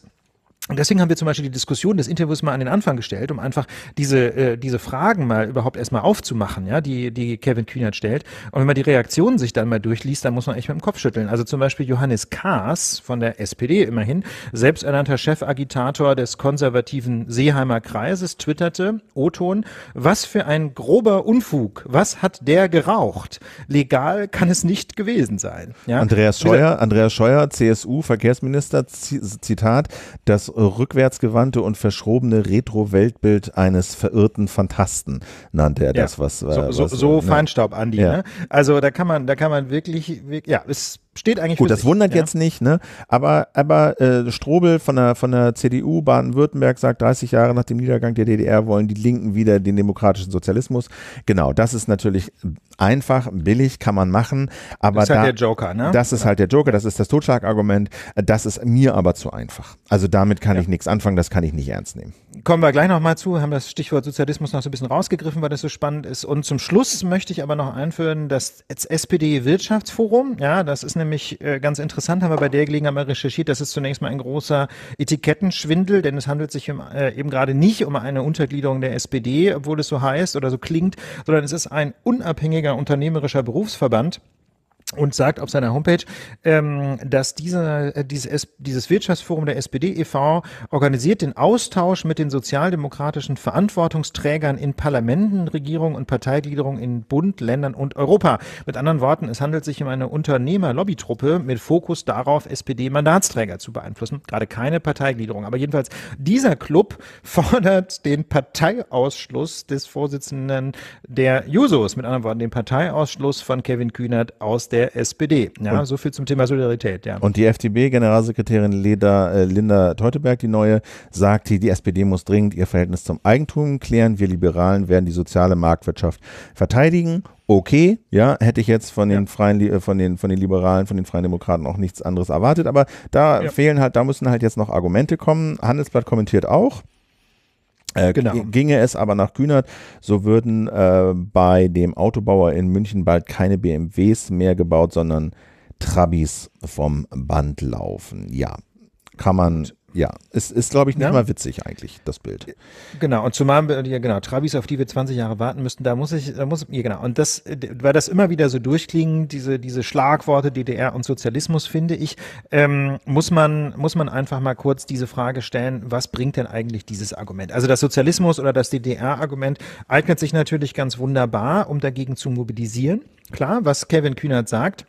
und deswegen haben wir zum Beispiel die Diskussion des Interviews mal an den Anfang gestellt, um einfach diese, äh, diese Fragen mal überhaupt erstmal aufzumachen, ja, die, die Kevin Kühnert stellt. Und wenn man die Reaktionen sich dann mal durchliest, dann muss man echt mit dem Kopf schütteln. Also zum Beispiel Johannes Kaas von der SPD immerhin, selbsternannter Chefagitator des konservativen Seeheimer Kreises, twitterte, O-Ton, was für ein grober Unfug, was hat der geraucht? Legal kann es nicht gewesen sein. Ja? Andreas Scheuer, Andreas Scheuer, CSU, Verkehrsminister, Zitat, das rückwärtsgewandte und verschrobene Retro-Weltbild eines verirrten Fantasten, nannte er das, ja. was, äh, so, so, was. so, äh, ne? Feinstaub, Andi. Ja. Ne? Also da kann man, da kann man wirklich ja, ist steht eigentlich. Gut, das sich, wundert ja. jetzt nicht, ne? Aber, aber äh, Strobel von der, von der CDU Baden-Württemberg sagt, 30 Jahre nach dem Niedergang der DDR wollen die Linken wieder den demokratischen Sozialismus. Genau, das ist natürlich einfach, billig, kann man machen. Aber das ist halt da, halt der Joker, ne? Das ist ja. halt der Joker, das ist das Totschlagargument. Das ist mir aber zu einfach. Also damit kann ja. ich nichts anfangen, das kann ich nicht ernst nehmen kommen wir gleich nochmal zu, haben das Stichwort Sozialismus noch so ein bisschen rausgegriffen, weil das so spannend ist. Und zum Schluss möchte ich aber noch einführen, das SPD-Wirtschaftsforum, ja, das ist nämlich äh, ganz interessant, haben wir bei der Gelegenheit mal recherchiert, das ist zunächst mal ein großer Etikettenschwindel, denn es handelt sich äh, eben gerade nicht um eine Untergliederung der SPD, obwohl es so heißt oder so klingt, sondern es ist ein unabhängiger unternehmerischer Berufsverband und sagt auf seiner Homepage, ähm, dass dieser, äh, dieses, dieses Wirtschaftsforum der SPD e.V. organisiert den Austausch mit den sozialdemokratischen Verantwortungsträgern in Parlamenten, Regierungen und Parteigliederungen in Bund, Ländern und Europa. Mit anderen Worten, es handelt sich um eine Unternehmer-Lobbytruppe mit Fokus darauf, SPD-Mandatsträger zu beeinflussen. Gerade keine Parteigliederung. Aber jedenfalls, dieser Club fordert den Parteiausschluss des Vorsitzenden der Jusos. Mit anderen Worten, den Parteiausschluss von Kevin Kühnert aus der der SPD. Ja, und, so viel zum Thema Solidarität. Ja. Und die FDP-Generalsekretärin äh, Linda Teuteberg, die neue, sagt, die, die SPD muss dringend ihr Verhältnis zum Eigentum klären. Wir Liberalen werden die soziale Marktwirtschaft verteidigen okay, ja, hätte ich jetzt von den ja. freien, äh, von den, von den Liberalen, von den Freien Demokraten auch nichts anderes erwartet, aber da ja. fehlen halt, da müssen halt jetzt noch Argumente kommen. Handelsblatt kommentiert auch. Äh, genau. Ginge es aber nach Kühnert, so würden äh, bei dem Autobauer in München bald keine BMWs mehr gebaut, sondern Trabis vom Band laufen. Ja, kann man ja, es ist, glaube ich, nicht ja. mal witzig eigentlich, das Bild. Äh, genau, und zumal, äh, ja, genau, Trabis, auf die wir 20 Jahre warten müssten, da muss ich, da muss, ja, genau, und das, äh, weil das immer wieder so durchklingen, diese, diese Schlagworte DDR und Sozialismus, finde ich, ähm, muss man, muss man einfach mal kurz diese Frage stellen, was bringt denn eigentlich dieses Argument? Also das Sozialismus oder das DDR-Argument eignet sich natürlich ganz wunderbar, um dagegen zu mobilisieren. Klar, was Kevin Kühnert sagt,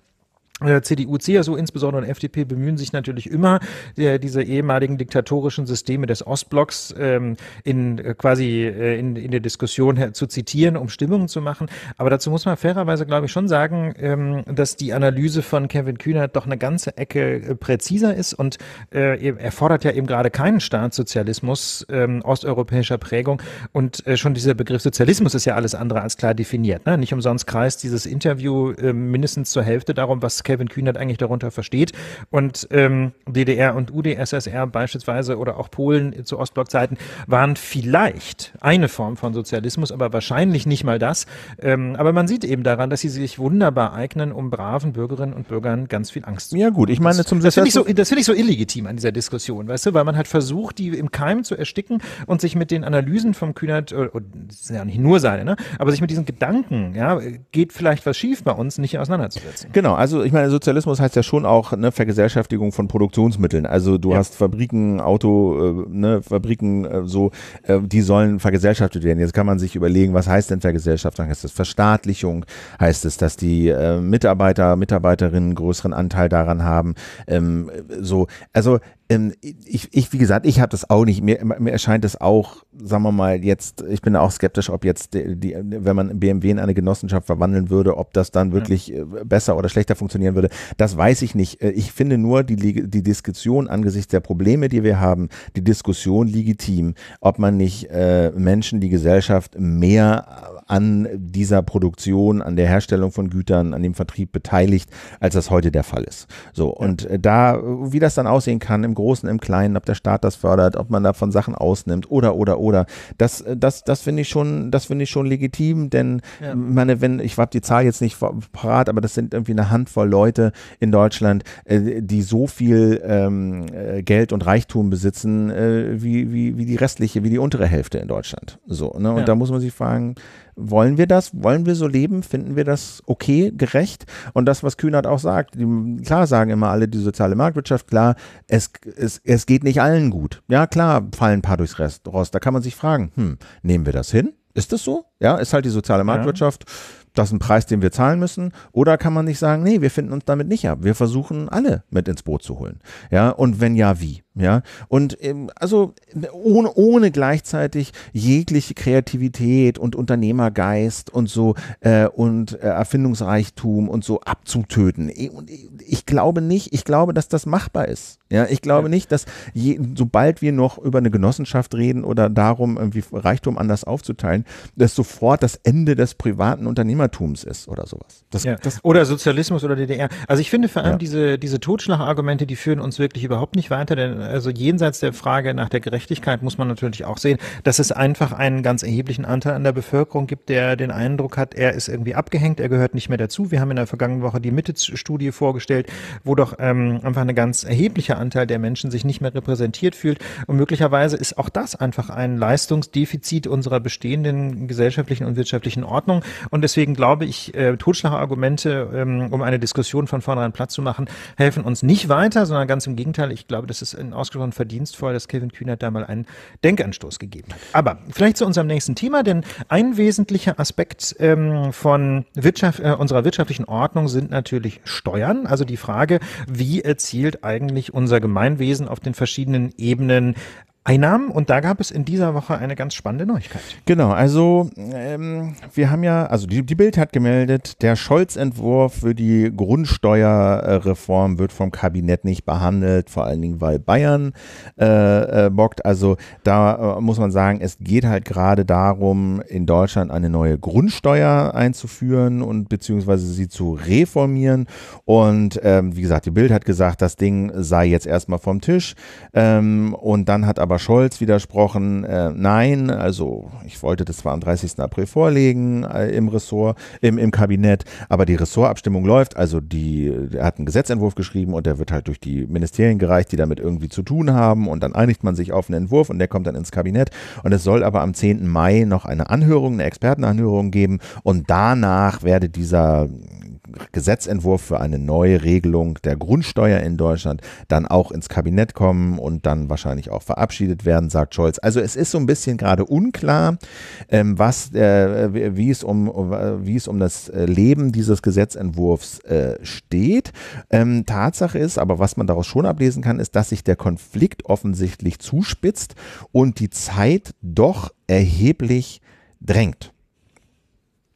äh, CDU, CSU, insbesondere und FDP bemühen sich natürlich immer, äh, diese ehemaligen diktatorischen Systeme des Ostblocks ähm, in äh, quasi in, in der Diskussion zu zitieren, um Stimmungen zu machen. Aber dazu muss man fairerweise, glaube ich, schon sagen, ähm, dass die Analyse von Kevin Kühner doch eine ganze Ecke präziser ist und er fordert ja eben gerade keinen Staatssozialismus ähm, osteuropäischer Prägung und schon dieser Begriff Sozialismus ist ja alles andere als klar definiert. Ne? Nicht umsonst kreist dieses Interview mindestens zur Hälfte darum, was Kevin Kevin Kühnert eigentlich darunter versteht. Und ähm, DDR und UdSSR beispielsweise oder auch Polen zu Ostblockzeiten waren vielleicht eine Form von Sozialismus, aber wahrscheinlich nicht mal das. Ähm, aber man sieht eben daran, dass sie sich wunderbar eignen, um braven Bürgerinnen und Bürgern ganz viel Angst zu machen. Ja gut, ich meine zum Das finde ich, so, find ich so illegitim an dieser Diskussion, weißt du, weil man halt versucht, die im Keim zu ersticken und sich mit den Analysen vom Kühnert, äh, das sind ja nicht nur seine, ne? aber sich mit diesen Gedanken, ja, geht vielleicht was schief bei uns, nicht auseinanderzusetzen. Genau, also ich ich meine, Sozialismus heißt ja schon auch eine Vergesellschaftigung von Produktionsmitteln. Also du ja. hast Fabriken, Auto, äh, ne, Fabriken äh, so, äh, die sollen vergesellschaftet werden. Jetzt kann man sich überlegen, was heißt denn Vergesellschaftung? Heißt das Verstaatlichung? Heißt es, dass die äh, Mitarbeiter, Mitarbeiterinnen größeren Anteil daran haben? Ähm, so, also ähm, ich, ich, wie gesagt, ich habe das auch nicht. Mir, mir erscheint es auch, sagen wir mal, jetzt, ich bin auch skeptisch, ob jetzt, die, die, wenn man BMW in eine Genossenschaft verwandeln würde, ob das dann wirklich ja. Äh, besser oder schlechter funktionieren würde. Das weiß ich nicht. Äh, ich finde nur die, die Diskussion angesichts der Probleme, die wir haben, die Diskussion legitim, ob man nicht äh, Menschen die Gesellschaft mehr an dieser Produktion, an der Herstellung von Gütern, an dem Vertrieb beteiligt, als das heute der Fall ist. So, und äh, da, wie das dann aussehen kann, im Großen, im Kleinen, ob der Staat das fördert, ob man davon Sachen ausnimmt oder oder oder. Das, äh, das, das finde ich schon, das finde ich schon legitim, denn ja. meine, wenn, ich habe die Zahl jetzt nicht parat, aber das sind irgendwie eine Handvoll Leute in Deutschland, äh, die so viel ähm, Geld und Reichtum besitzen, äh, wie, wie, wie die restliche, wie die untere Hälfte in Deutschland. So, ne? Und ja. da muss man sich fragen, wollen wir das? Wollen wir so leben? Finden wir das okay, gerecht? Und das, was Kühnert auch sagt, die, klar sagen immer alle die soziale Marktwirtschaft, klar, es, es, es geht nicht allen gut. Ja, klar, fallen ein paar durchs Rest, Rost. Da kann man sich fragen, hm, nehmen wir das hin? Ist das so? Ja, ist halt die soziale Marktwirtschaft. Ja. Das ist ein Preis, den wir zahlen müssen. Oder kann man nicht sagen, nee, wir finden uns damit nicht ab. Wir versuchen alle mit ins Boot zu holen. Ja, und wenn ja, wie? Ja, und ähm, also ohne, ohne gleichzeitig jegliche Kreativität und Unternehmergeist und so äh, und äh, Erfindungsreichtum und so abzutöten. Ich, e, e, ich glaube nicht, ich glaube, dass das machbar ist. Ja, ich glaube nicht, dass je, sobald wir noch über eine Genossenschaft reden oder darum, irgendwie Reichtum anders aufzuteilen, dass sofort das Ende des privaten Unternehmertums ist oder sowas. Das, ja. das oder Sozialismus oder DDR. Also ich finde vor allem ja. diese, diese Totschlagargumente, die führen uns wirklich überhaupt nicht weiter, denn also jenseits der Frage nach der Gerechtigkeit muss man natürlich auch sehen, dass es einfach einen ganz erheblichen Anteil an der Bevölkerung gibt, der den Eindruck hat, er ist irgendwie abgehängt, er gehört nicht mehr dazu. Wir haben in der vergangenen Woche die Mitte-Studie vorgestellt, wo doch ähm, einfach ein ganz erheblicher Anteil der Menschen sich nicht mehr repräsentiert fühlt. Und möglicherweise ist auch das einfach ein Leistungsdefizit unserer bestehenden gesellschaftlichen und wirtschaftlichen Ordnung. Und deswegen glaube ich, äh, Totschlagargumente, ähm, um eine Diskussion von vornherein Platz zu machen, helfen uns nicht weiter, sondern ganz im Gegenteil, ich glaube, das ist in ausgesprochen verdienstvoll, dass Kevin Kühnert da mal einen Denkanstoß gegeben hat. Aber vielleicht zu unserem nächsten Thema, denn ein wesentlicher Aspekt ähm, von Wirtschaft, äh, unserer wirtschaftlichen Ordnung sind natürlich Steuern. Also die Frage, wie erzielt eigentlich unser Gemeinwesen auf den verschiedenen Ebenen Einnahmen und da gab es in dieser Woche eine ganz spannende Neuigkeit. Genau, also ähm, wir haben ja, also die, die Bild hat gemeldet, der Scholz-Entwurf für die Grundsteuerreform wird vom Kabinett nicht behandelt, vor allen Dingen, weil Bayern äh, äh, bockt. Also da äh, muss man sagen, es geht halt gerade darum, in Deutschland eine neue Grundsteuer einzuführen und beziehungsweise sie zu reformieren. Und ähm, wie gesagt, die Bild hat gesagt, das Ding sei jetzt erstmal vom Tisch ähm, und dann hat aber aber Scholz widersprochen, äh, nein, also ich wollte das zwar am 30. April vorlegen äh, im Ressort, im, im Kabinett, aber die Ressortabstimmung läuft, also die, er hat einen Gesetzentwurf geschrieben und der wird halt durch die Ministerien gereicht, die damit irgendwie zu tun haben und dann einigt man sich auf einen Entwurf und der kommt dann ins Kabinett und es soll aber am 10. Mai noch eine Anhörung, eine Expertenanhörung geben und danach werde dieser Gesetzentwurf für eine neue Regelung der Grundsteuer in Deutschland dann auch ins Kabinett kommen und dann wahrscheinlich auch verabschiedet werden, sagt Scholz. Also es ist so ein bisschen gerade unklar, ähm, was, äh, wie, es um, wie es um das äh, Leben dieses Gesetzentwurfs äh, steht. Ähm, Tatsache ist, aber was man daraus schon ablesen kann, ist, dass sich der Konflikt offensichtlich zuspitzt und die Zeit doch erheblich drängt.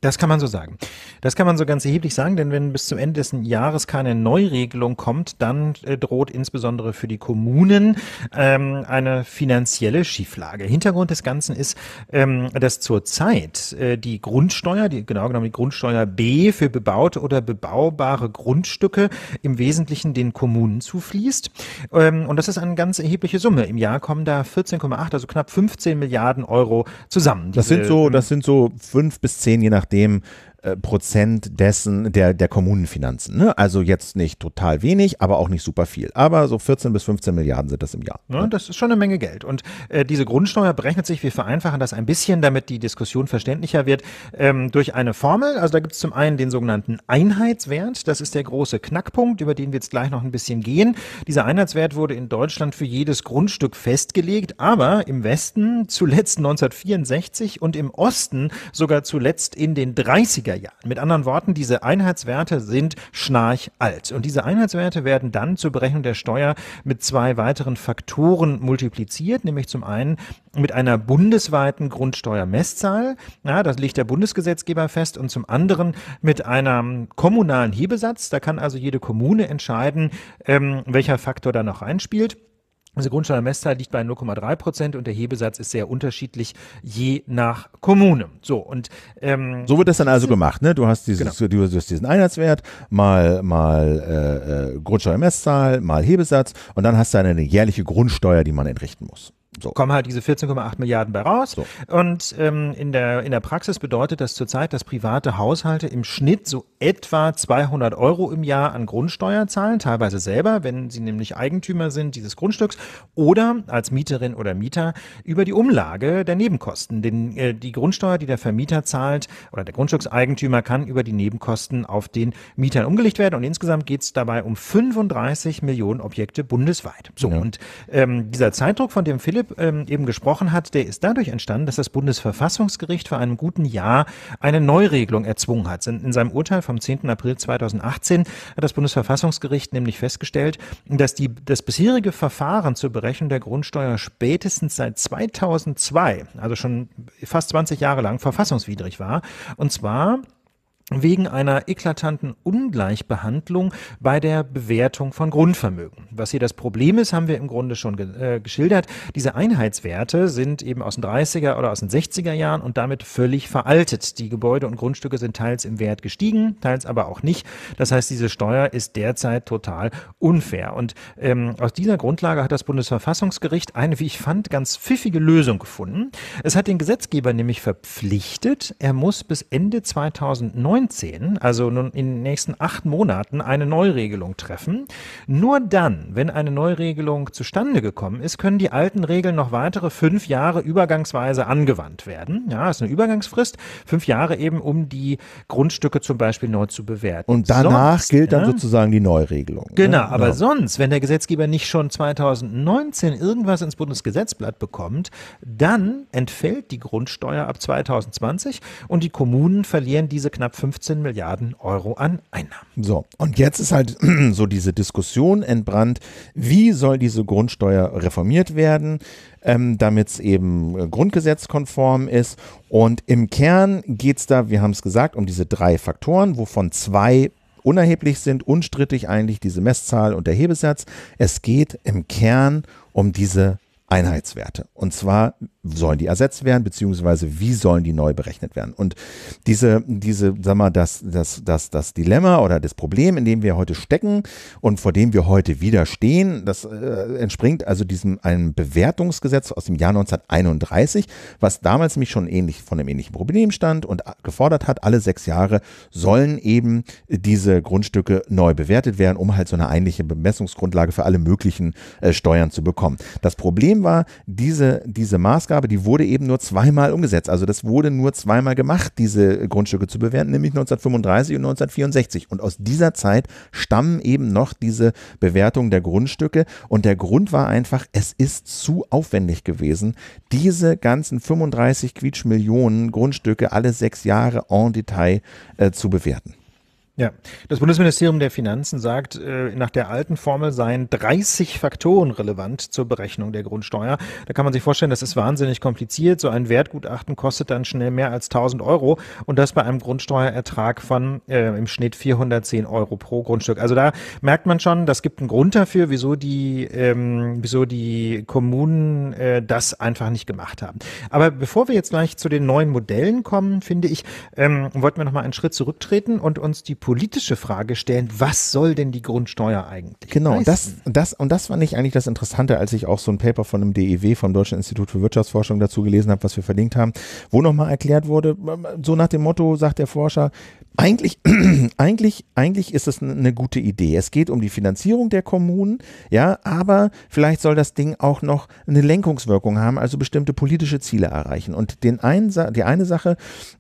Das kann man so sagen. Das kann man so ganz erheblich sagen, denn wenn bis zum Ende des Jahres keine Neuregelung kommt, dann äh, droht insbesondere für die Kommunen ähm, eine finanzielle Schieflage. Hintergrund des Ganzen ist, ähm, dass zurzeit äh, die Grundsteuer, die, genau genommen die Grundsteuer B für bebaute oder bebaubare Grundstücke im Wesentlichen den Kommunen zufließt. Ähm, und das ist eine ganz erhebliche Summe. Im Jahr kommen da 14,8, also knapp 15 Milliarden Euro zusammen. Diese, das sind so, das sind so fünf bis zehn, je nach nachdem äh, Prozent dessen der, der Kommunenfinanzen. Ne? Also jetzt nicht total wenig, aber auch nicht super viel. Aber so 14 bis 15 Milliarden sind das im Jahr. Ne? Ja, das ist schon eine Menge Geld. Und äh, diese Grundsteuer berechnet sich, wir vereinfachen das ein bisschen, damit die Diskussion verständlicher wird, ähm, durch eine Formel. Also da gibt es zum einen den sogenannten Einheitswert. Das ist der große Knackpunkt, über den wir jetzt gleich noch ein bisschen gehen. Dieser Einheitswert wurde in Deutschland für jedes Grundstück festgelegt, aber im Westen zuletzt 1964 und im Osten sogar zuletzt in den 30 er 70er Jahren. Mit anderen Worten, diese Einheitswerte sind schnarchalt. Und diese Einheitswerte werden dann zur Berechnung der Steuer mit zwei weiteren Faktoren multipliziert, nämlich zum einen mit einer bundesweiten Grundsteuermesszahl. Ja, das legt der Bundesgesetzgeber fest. Und zum anderen mit einem kommunalen Hebesatz. Da kann also jede Kommune entscheiden, ähm, welcher Faktor da noch einspielt. Also Grundsteuermesszahl liegt bei 0,3 Prozent und der Hebesatz ist sehr unterschiedlich je nach Kommune. So und ähm, so wird das dann also gemacht. Ne? Du hast dieses, genau. du, hast diesen Einheitswert mal mal äh, äh Grundsteuermesszahl mal Hebesatz und dann hast du eine jährliche Grundsteuer, die man entrichten muss. So. Kommen halt diese 14,8 Milliarden bei raus. So. Und ähm, in, der, in der Praxis bedeutet das zurzeit, dass private Haushalte im Schnitt so etwa 200 Euro im Jahr an Grundsteuer zahlen, teilweise selber, wenn sie nämlich Eigentümer sind dieses Grundstücks oder als Mieterin oder Mieter über die Umlage der Nebenkosten. Denn äh, die Grundsteuer, die der Vermieter zahlt oder der Grundstückseigentümer kann über die Nebenkosten auf den Mietern umgelegt werden. Und insgesamt geht es dabei um 35 Millionen Objekte bundesweit. So, ja. und ähm, dieser Zeitdruck, von dem Philipp ähm, eben gesprochen hat, der ist dadurch entstanden, dass das Bundesverfassungsgericht vor einem guten Jahr eine Neuregelung erzwungen hat. In, in seinem Urteil vom 10. April 2018 hat das Bundesverfassungsgericht nämlich festgestellt, dass die, das bisherige Verfahren zur Berechnung der Grundsteuer spätestens seit 2002, also schon fast 20 Jahre lang, verfassungswidrig war. Und zwar wegen einer eklatanten Ungleichbehandlung bei der Bewertung von Grundvermögen. Was hier das Problem ist, haben wir im Grunde schon ge äh, geschildert. Diese Einheitswerte sind eben aus den 30er oder aus den 60er Jahren und damit völlig veraltet. Die Gebäude und Grundstücke sind teils im Wert gestiegen, teils aber auch nicht. Das heißt, diese Steuer ist derzeit total unfair. Und ähm, aus dieser Grundlage hat das Bundesverfassungsgericht eine, wie ich fand, ganz pfiffige Lösung gefunden. Es hat den Gesetzgeber nämlich verpflichtet, er muss bis Ende 2009 2019, also nun in den nächsten acht Monaten, eine Neuregelung treffen. Nur dann, wenn eine Neuregelung zustande gekommen ist, können die alten Regeln noch weitere fünf Jahre übergangsweise angewandt werden. Ja, ist eine Übergangsfrist, fünf Jahre eben, um die Grundstücke zum Beispiel neu zu bewerten. Und danach sonst, gilt dann ja, ne? sozusagen die Neuregelung. Ne? Genau, ne? aber genau. sonst, wenn der Gesetzgeber nicht schon 2019 irgendwas ins Bundesgesetzblatt bekommt, dann entfällt die Grundsteuer ab 2020 und die Kommunen verlieren diese knapp 5 15 Milliarden Euro an Einnahmen. So, und jetzt ist halt so diese Diskussion entbrannt, wie soll diese Grundsteuer reformiert werden, ähm, damit es eben äh, grundgesetzkonform ist. Und im Kern geht es da, wir haben es gesagt, um diese drei Faktoren, wovon zwei unerheblich sind, unstrittig eigentlich diese Messzahl und der Hebesatz. Es geht im Kern um diese Einheitswerte. Und zwar sollen die ersetzt werden, beziehungsweise wie sollen die neu berechnet werden. Und diese, diese, sag mal, das, das, das, das Dilemma oder das Problem, in dem wir heute stecken und vor dem wir heute widerstehen, das äh, entspringt also diesem einem Bewertungsgesetz aus dem Jahr 1931, was damals mich schon ähnlich von einem ähnlichen Problem stand und gefordert hat, alle sechs Jahre sollen eben diese Grundstücke neu bewertet werden, um halt so eine eigentliche Bemessungsgrundlage für alle möglichen äh, Steuern zu bekommen. Das Problem war, diese, diese Maßgabe Vorgabe, die wurde eben nur zweimal umgesetzt. Also das wurde nur zweimal gemacht, diese Grundstücke zu bewerten, nämlich 1935 und 1964. Und aus dieser Zeit stammen eben noch diese Bewertungen der Grundstücke. Und der Grund war einfach, es ist zu aufwendig gewesen, diese ganzen 35 Quietschmillionen Grundstücke alle sechs Jahre en Detail äh, zu bewerten. Ja, das Bundesministerium der Finanzen sagt, äh, nach der alten Formel seien 30 Faktoren relevant zur Berechnung der Grundsteuer. Da kann man sich vorstellen, das ist wahnsinnig kompliziert. So ein Wertgutachten kostet dann schnell mehr als 1000 Euro und das bei einem Grundsteuerertrag von äh, im Schnitt 410 Euro pro Grundstück. Also da merkt man schon, das gibt einen Grund dafür, wieso die, ähm, wieso die Kommunen äh, das einfach nicht gemacht haben. Aber bevor wir jetzt gleich zu den neuen Modellen kommen, finde ich, ähm, wollten wir nochmal einen Schritt zurücktreten und uns die politische Frage stellen, was soll denn die Grundsteuer eigentlich? Genau, leisten? das, das, und das fand ich eigentlich das Interessante, als ich auch so ein Paper von dem DEW, vom Deutschen Institut für Wirtschaftsforschung dazu gelesen habe, was wir verlinkt haben, wo nochmal erklärt wurde, so nach dem Motto, sagt der Forscher, eigentlich, eigentlich, eigentlich ist es eine gute Idee. Es geht um die Finanzierung der Kommunen, ja, aber vielleicht soll das Ding auch noch eine Lenkungswirkung haben, also bestimmte politische Ziele erreichen. Und den einen, die eine Sache,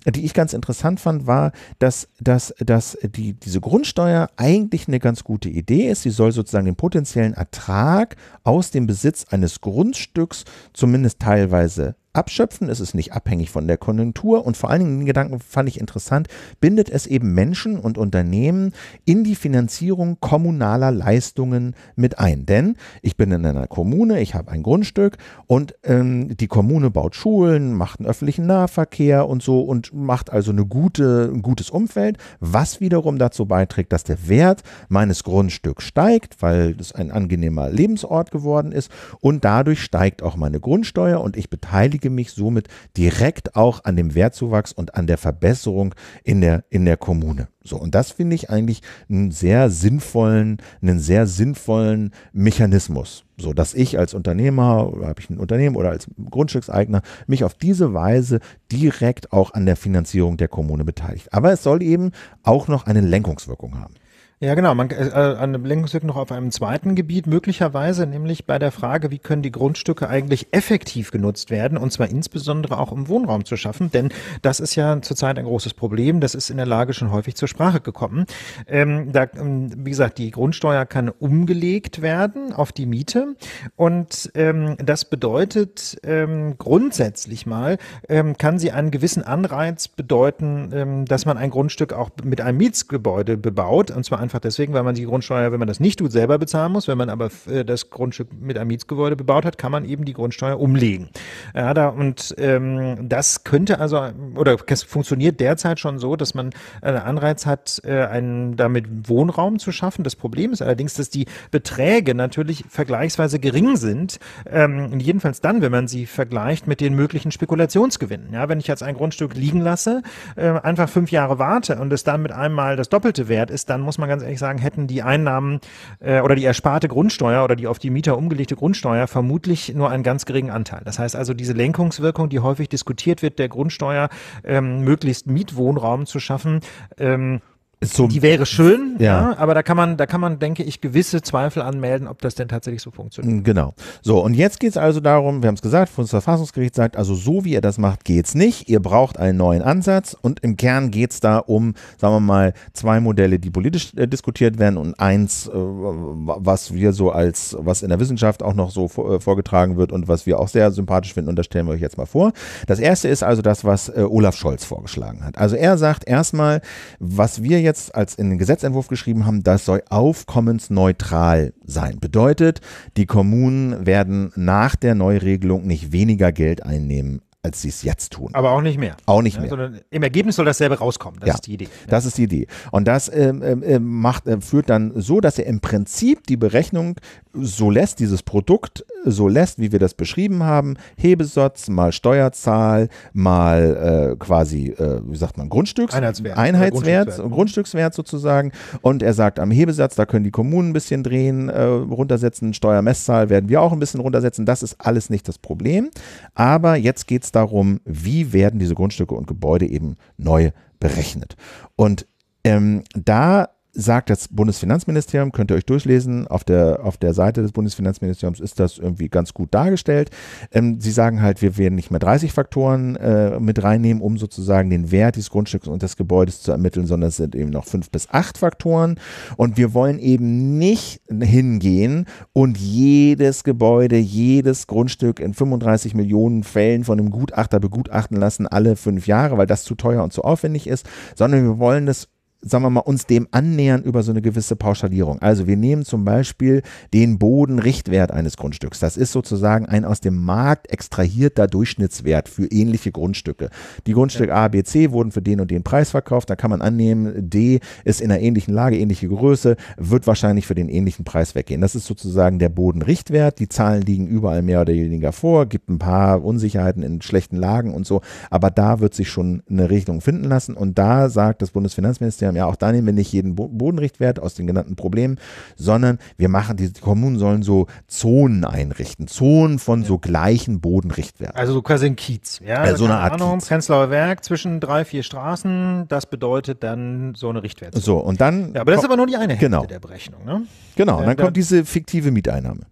die ich ganz interessant fand, war, dass, dass, dass die, diese Grundsteuer eigentlich eine ganz gute Idee ist. Sie soll sozusagen den potenziellen Ertrag aus dem Besitz eines Grundstücks zumindest teilweise abschöpfen, es ist nicht abhängig von der Konjunktur und vor allen Dingen den Gedanken fand ich interessant, bindet es eben Menschen und Unternehmen in die Finanzierung kommunaler Leistungen mit ein. Denn ich bin in einer Kommune, ich habe ein Grundstück und ähm, die Kommune baut Schulen, macht einen öffentlichen Nahverkehr und so und macht also eine gute, ein gutes Umfeld, was wiederum dazu beiträgt, dass der Wert meines Grundstücks steigt, weil es ein angenehmer Lebensort geworden ist und dadurch steigt auch meine Grundsteuer und ich beteilige beteilige mich somit direkt auch an dem Wertzuwachs und an der Verbesserung in der, in der Kommune. So, und das finde ich eigentlich einen sehr sinnvollen, einen sehr sinnvollen Mechanismus. So, dass ich als Unternehmer, habe ich ein Unternehmen oder als Grundstückseigner, mich auf diese Weise direkt auch an der Finanzierung der Kommune beteiligt. Aber es soll eben auch noch eine Lenkungswirkung haben. Ja, genau. Man, äh, äh eine Belenkunglücke noch auf einem zweiten Gebiet, möglicherweise nämlich bei der Frage, wie können die Grundstücke eigentlich effektiv genutzt werden und zwar insbesondere auch um Wohnraum zu schaffen, denn das ist ja zurzeit ein großes Problem. Das ist in der Lage schon häufig zur Sprache gekommen. Ähm, da, ähm, wie gesagt, die Grundsteuer kann umgelegt werden auf die Miete und ähm, das bedeutet ähm, grundsätzlich mal, ähm, kann sie einen gewissen Anreiz bedeuten, dass man ein Grundstück auch mit einem Mietsgebäude bebaut und zwar ein Einfach deswegen, weil man die Grundsteuer, wenn man das nicht tut, selber bezahlen muss. Wenn man aber äh, das Grundstück mit einem Mietsgebäude bebaut hat, kann man eben die Grundsteuer umlegen. Ja, da, und ähm, das könnte also, oder es funktioniert derzeit schon so, dass man einen äh, Anreiz hat, äh, einen damit Wohnraum zu schaffen. Das Problem ist allerdings, dass die Beträge natürlich vergleichsweise gering sind. Ähm, jedenfalls dann, wenn man sie vergleicht mit den möglichen Spekulationsgewinnen. Ja, wenn ich jetzt ein Grundstück liegen lasse, äh, einfach fünf Jahre warte und es dann mit einem Mal das Doppelte wert ist, dann muss man ganz ganz ehrlich sagen, hätten die Einnahmen äh, oder die ersparte Grundsteuer oder die auf die Mieter umgelegte Grundsteuer vermutlich nur einen ganz geringen Anteil. Das heißt also, diese Lenkungswirkung, die häufig diskutiert wird, der Grundsteuer, ähm, möglichst Mietwohnraum zu schaffen, ähm, so, die wäre schön, ja. ja. aber da kann man, da kann man, denke ich, gewisse Zweifel anmelden, ob das denn tatsächlich so funktioniert. Mm, genau. So, und jetzt geht es also darum, wir haben es gesagt, das Verfassungsgericht sagt, also so wie ihr das macht, geht's nicht. Ihr braucht einen neuen Ansatz und im Kern geht es da um, sagen wir mal, zwei Modelle, die politisch äh, diskutiert werden und eins, äh, was wir so als, was in der Wissenschaft auch noch so vor, äh, vorgetragen wird und was wir auch sehr sympathisch finden, und das stellen wir euch jetzt mal vor. Das erste ist also das, was äh, Olaf Scholz vorgeschlagen hat. Also er sagt erstmal, was wir jetzt jetzt als in den Gesetzentwurf geschrieben haben, das soll aufkommensneutral sein. Bedeutet, die Kommunen werden nach der Neuregelung nicht weniger Geld einnehmen als sie es jetzt tun. Aber auch nicht mehr. Auch nicht ja, mehr. Sondern im Ergebnis soll dasselbe rauskommen. Das ja, ist die Idee. Das ist die Idee. Und das ähm, äh, macht, äh, führt dann so, dass er im Prinzip die Berechnung so lässt dieses Produkt, so lässt, wie wir das beschrieben haben, Hebesatz mal Steuerzahl mal äh, quasi, äh, wie sagt man, Grundstücks Einheitswert, Einheitswert Grundstückswert. Grundstückswert. sozusagen. Und er sagt, am Hebesatz, da können die Kommunen ein bisschen drehen, äh, runtersetzen, Steuermesszahl werden wir auch ein bisschen runtersetzen. Das ist alles nicht das Problem. Aber jetzt geht es darum, wie werden diese Grundstücke und Gebäude eben neu berechnet. Und ähm, da sagt das Bundesfinanzministerium, könnt ihr euch durchlesen, auf der, auf der Seite des Bundesfinanzministeriums ist das irgendwie ganz gut dargestellt. Ähm, sie sagen halt, wir werden nicht mehr 30 Faktoren äh, mit reinnehmen, um sozusagen den Wert des Grundstücks und des Gebäudes zu ermitteln, sondern es sind eben noch fünf bis acht Faktoren. Und wir wollen eben nicht hingehen und jedes Gebäude, jedes Grundstück in 35 Millionen Fällen von einem Gutachter begutachten lassen, alle fünf Jahre, weil das zu teuer und zu aufwendig ist, sondern wir wollen das sagen wir mal, uns dem annähern über so eine gewisse Pauschalierung. Also wir nehmen zum Beispiel den Bodenrichtwert eines Grundstücks. Das ist sozusagen ein aus dem Markt extrahierter Durchschnittswert für ähnliche Grundstücke. Die Grundstücke A, B, C wurden für den und den Preis verkauft. Da kann man annehmen, D ist in einer ähnlichen Lage, ähnliche Größe, wird wahrscheinlich für den ähnlichen Preis weggehen. Das ist sozusagen der Bodenrichtwert. Die Zahlen liegen überall mehr oder weniger vor, gibt ein paar Unsicherheiten in schlechten Lagen und so. Aber da wird sich schon eine Regelung finden lassen. Und da sagt das Bundesfinanzministerium, Mitgliedern ja auch da nehmen wir nicht jeden Bodenrichtwert aus den genannten Problemen, sondern wir machen, die Kommunen sollen so Zonen einrichten, Zonen von so gleichen Bodenrichtwerten. Also so quasi ein Kiez, ja. Also so eine Art Ahnung, Kiez. Prenzlauer Werk zwischen drei, vier Straßen, das bedeutet dann so eine Richtwert. So, und dann. Ja, aber das ist aber nur die eine Hälfte genau. der Berechnung, ne? Genau, und dann, dann kommt diese fiktive Mieteinnahme.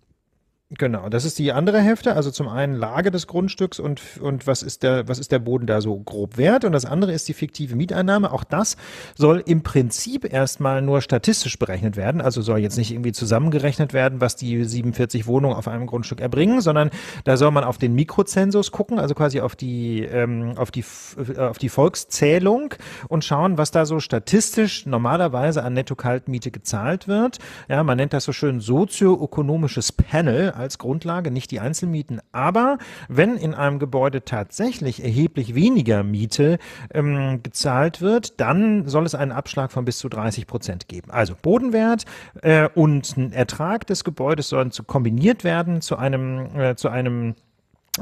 Genau, das ist die andere Hälfte. Also zum einen Lage des Grundstücks und, und was, ist der, was ist der Boden da so grob wert. Und das andere ist die fiktive Mieteinnahme. Auch das soll im Prinzip erstmal nur statistisch berechnet werden. Also soll jetzt nicht irgendwie zusammengerechnet werden, was die 47 Wohnungen auf einem Grundstück erbringen, sondern da soll man auf den Mikrozensus gucken, also quasi auf die, ähm, auf die, äh, auf die Volkszählung und schauen, was da so statistisch normalerweise an Netto-Kaltmiete gezahlt wird. Ja, man nennt das so schön sozioökonomisches Panel als Grundlage, nicht die Einzelmieten. Aber wenn in einem Gebäude tatsächlich erheblich weniger Miete ähm, gezahlt wird, dann soll es einen Abschlag von bis zu 30 Prozent geben. Also Bodenwert äh, und ein Ertrag des Gebäudes sollen zu kombiniert werden zu einem, äh, zu einem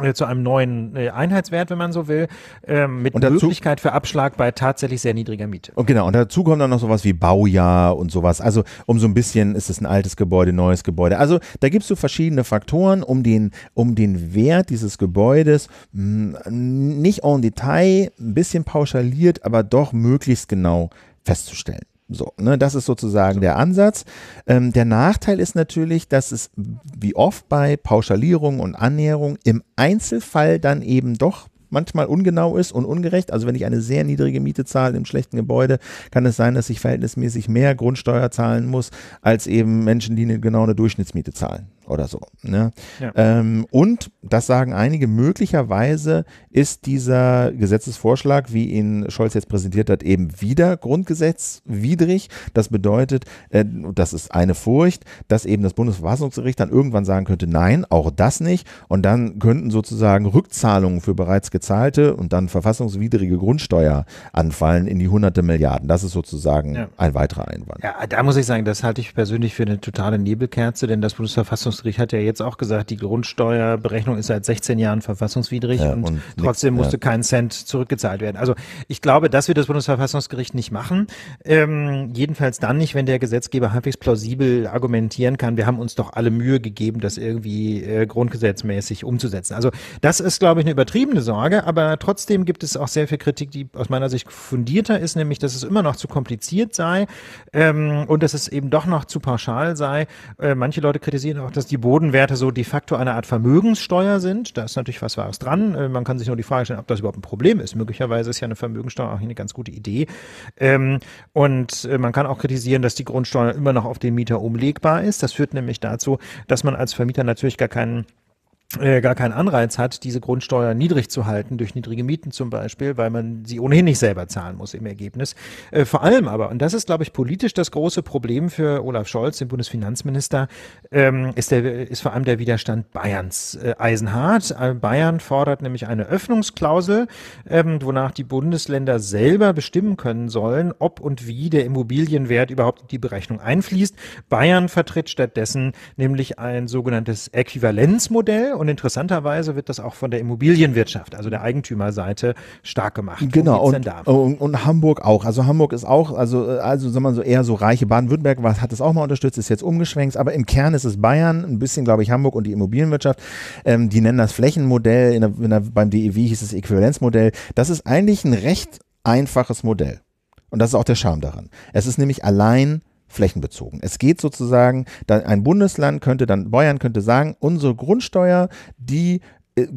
äh, zu einem neuen äh, Einheitswert, wenn man so will, ähm, mit dazu, Möglichkeit für Abschlag bei tatsächlich sehr niedriger Miete. Und genau, und dazu kommt dann noch sowas wie Baujahr und sowas. Also um so ein bisschen, ist es ein altes Gebäude, neues Gebäude. Also da gibst du verschiedene Faktoren, um den, um den Wert dieses Gebäudes hm, nicht en Detail, ein bisschen pauschaliert, aber doch möglichst genau festzustellen. So, ne, das ist sozusagen der Ansatz. Ähm, der Nachteil ist natürlich, dass es wie oft bei Pauschalierung und Annäherung im Einzelfall dann eben doch manchmal ungenau ist und ungerecht. Also wenn ich eine sehr niedrige Miete zahle im schlechten Gebäude, kann es sein, dass ich verhältnismäßig mehr Grundsteuer zahlen muss, als eben Menschen, die eine, genau eine Durchschnittsmiete zahlen oder so. Ne? Ja. Ähm, und das sagen einige, möglicherweise ist dieser Gesetzesvorschlag, wie ihn Scholz jetzt präsentiert hat, eben wieder grundgesetzwidrig. Das bedeutet, äh, das ist eine Furcht, dass eben das Bundesverfassungsgericht dann irgendwann sagen könnte, nein, auch das nicht. Und dann könnten sozusagen Rückzahlungen für bereits gezahlte und dann verfassungswidrige Grundsteuer anfallen in die hunderte Milliarden. Das ist sozusagen ja. ein weiterer Einwand. Ja, da muss ich sagen, das halte ich persönlich für eine totale Nebelkerze, denn das Bundesverfassungsgericht Verfassungsgericht hat ja jetzt auch gesagt, die Grundsteuerberechnung ist seit 16 Jahren verfassungswidrig ja, und, und, trotzdem nix, musste ja. kein Cent zurückgezahlt werden. Also ich glaube, das wird das Bundesverfassungsgericht nicht machen. Ähm, jedenfalls dann nicht, wenn der Gesetzgeber halbwegs plausibel argumentieren kann, wir haben uns doch alle Mühe gegeben, das irgendwie äh, grundgesetzmäßig umzusetzen. Also das ist, glaube ich, eine übertriebene Sorge, aber trotzdem gibt es auch sehr viel Kritik, die aus meiner Sicht fundierter ist, nämlich, dass es immer noch zu kompliziert sei ähm, und dass es eben doch noch zu pauschal sei. Äh, manche Leute kritisieren auch, dass dass die Bodenwerte so de facto eine Art Vermögenssteuer sind. Da ist natürlich was Wahres dran. Äh, man kann sich nur die Frage stellen, ob das überhaupt ein Problem ist. Möglicherweise ist ja eine Vermögenssteuer auch eine ganz gute Idee. Ähm, und äh, man kann auch kritisieren, dass die Grundsteuer immer noch auf den Mieter umlegbar ist. Das führt nämlich dazu, dass man als Vermieter natürlich gar keinen äh, gar keinen Anreiz hat, diese Grundsteuer niedrig zu halten, durch niedrige Mieten zum Beispiel, weil man sie ohnehin nicht selber zahlen muss im Ergebnis. Äh, vor allem aber, und das ist, glaube ich, politisch das große Problem für Olaf Scholz, den Bundesfinanzminister, ähm, ist, der, ist vor allem der Widerstand Bayerns äh, eisenhart. Äh, Bayern fordert nämlich eine Öffnungsklausel, ähm, wonach die Bundesländer selber bestimmen können sollen, ob und wie der Immobilienwert überhaupt in die Berechnung einfließt. Bayern vertritt stattdessen nämlich ein sogenanntes Äquivalenzmodell und interessanterweise wird das auch von der Immobilienwirtschaft, also der Eigentümerseite, stark gemacht. Genau, und, und, und, Hamburg auch. Also Hamburg ist auch, also, äh, also sagen wir mal so eher so reiche Baden-Württemberg hat es auch mal unterstützt, ist jetzt umgeschwenkt, aber im Kern ist es Bayern, ein bisschen glaube ich Hamburg und die Immobilienwirtschaft. Ähm, die nennen das Flächenmodell, in der, in der, beim DEW hieß es Äquivalenzmodell. Das ist eigentlich ein recht einfaches Modell. Und das ist auch der Charme daran. Es ist nämlich allein flächenbezogen. Es geht sozusagen, ein Bundesland könnte dann, Bayern könnte sagen, unsere Grundsteuer, die äh,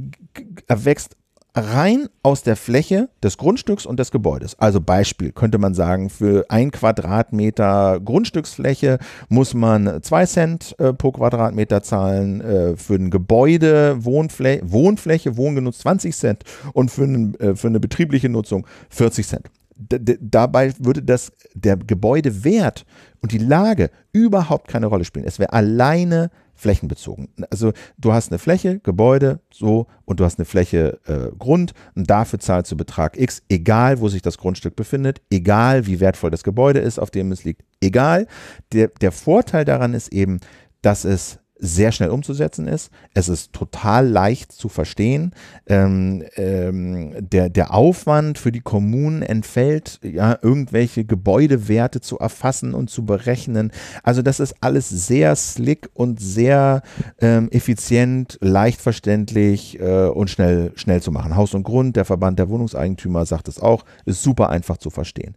erwächst rein aus der Fläche des Grundstücks und des Gebäudes. Also Beispiel könnte man sagen, für ein Quadratmeter Grundstücksfläche muss man zwei Cent äh, pro Quadratmeter zahlen, äh, für ein Gebäude, Wohnfläche, Wohnfläche, Wohngenutzt 20 Cent und für, einen, äh, für eine betriebliche Nutzung 40 Cent dabei würde das, der Gebäudewert und die Lage überhaupt keine Rolle spielen. Es wäre alleine flächenbezogen. Also du hast eine Fläche, Gebäude, so, und du hast eine Fläche äh, Grund und dafür zahlst du Betrag X, egal wo sich das Grundstück befindet, egal wie wertvoll das Gebäude ist, auf dem es liegt, egal. Der, der Vorteil daran ist eben, dass es sehr schnell umzusetzen ist. Es ist total leicht zu verstehen. Ähm, ähm, der, der Aufwand für die Kommunen entfällt, ja, irgendwelche Gebäudewerte zu erfassen und zu berechnen. Also das ist alles sehr slick und sehr ähm, effizient, leicht verständlich äh, und schnell, schnell zu machen. Haus und Grund, der Verband der Wohnungseigentümer sagt es auch, ist super einfach zu verstehen.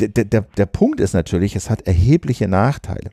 Der, der, der Punkt ist natürlich, es hat erhebliche Nachteile.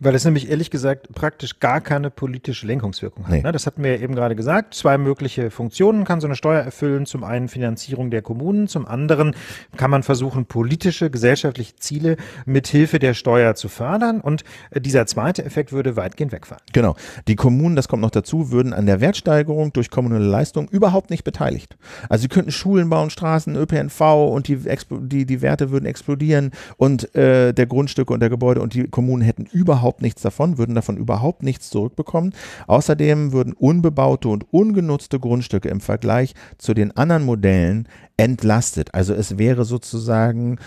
Weil es nämlich ehrlich gesagt praktisch gar keine politische Lenkungswirkung hat. Nee. Ne? Das hatten wir ja eben gerade gesagt. Zwei mögliche Funktionen kann so eine Steuer erfüllen. Zum einen Finanzierung der Kommunen, zum anderen kann man versuchen, politische, gesellschaftliche Ziele mit Hilfe der Steuer zu fördern. Und äh, dieser zweite Effekt würde weitgehend wegfallen. Genau. Die Kommunen, das kommt noch dazu, würden an der Wertsteigerung durch kommunale Leistung überhaupt nicht beteiligt. Also sie könnten Schulen bauen, Straßen, ÖPNV und die, die, die Werte würden explodieren und äh, der Grundstücke und der Gebäude und die Kommunen hätten überhaupt überhaupt nichts davon, würden davon überhaupt nichts zurückbekommen. Außerdem würden unbebaute und ungenutzte Grundstücke im Vergleich zu den anderen Modellen entlastet. Also es wäre sozusagen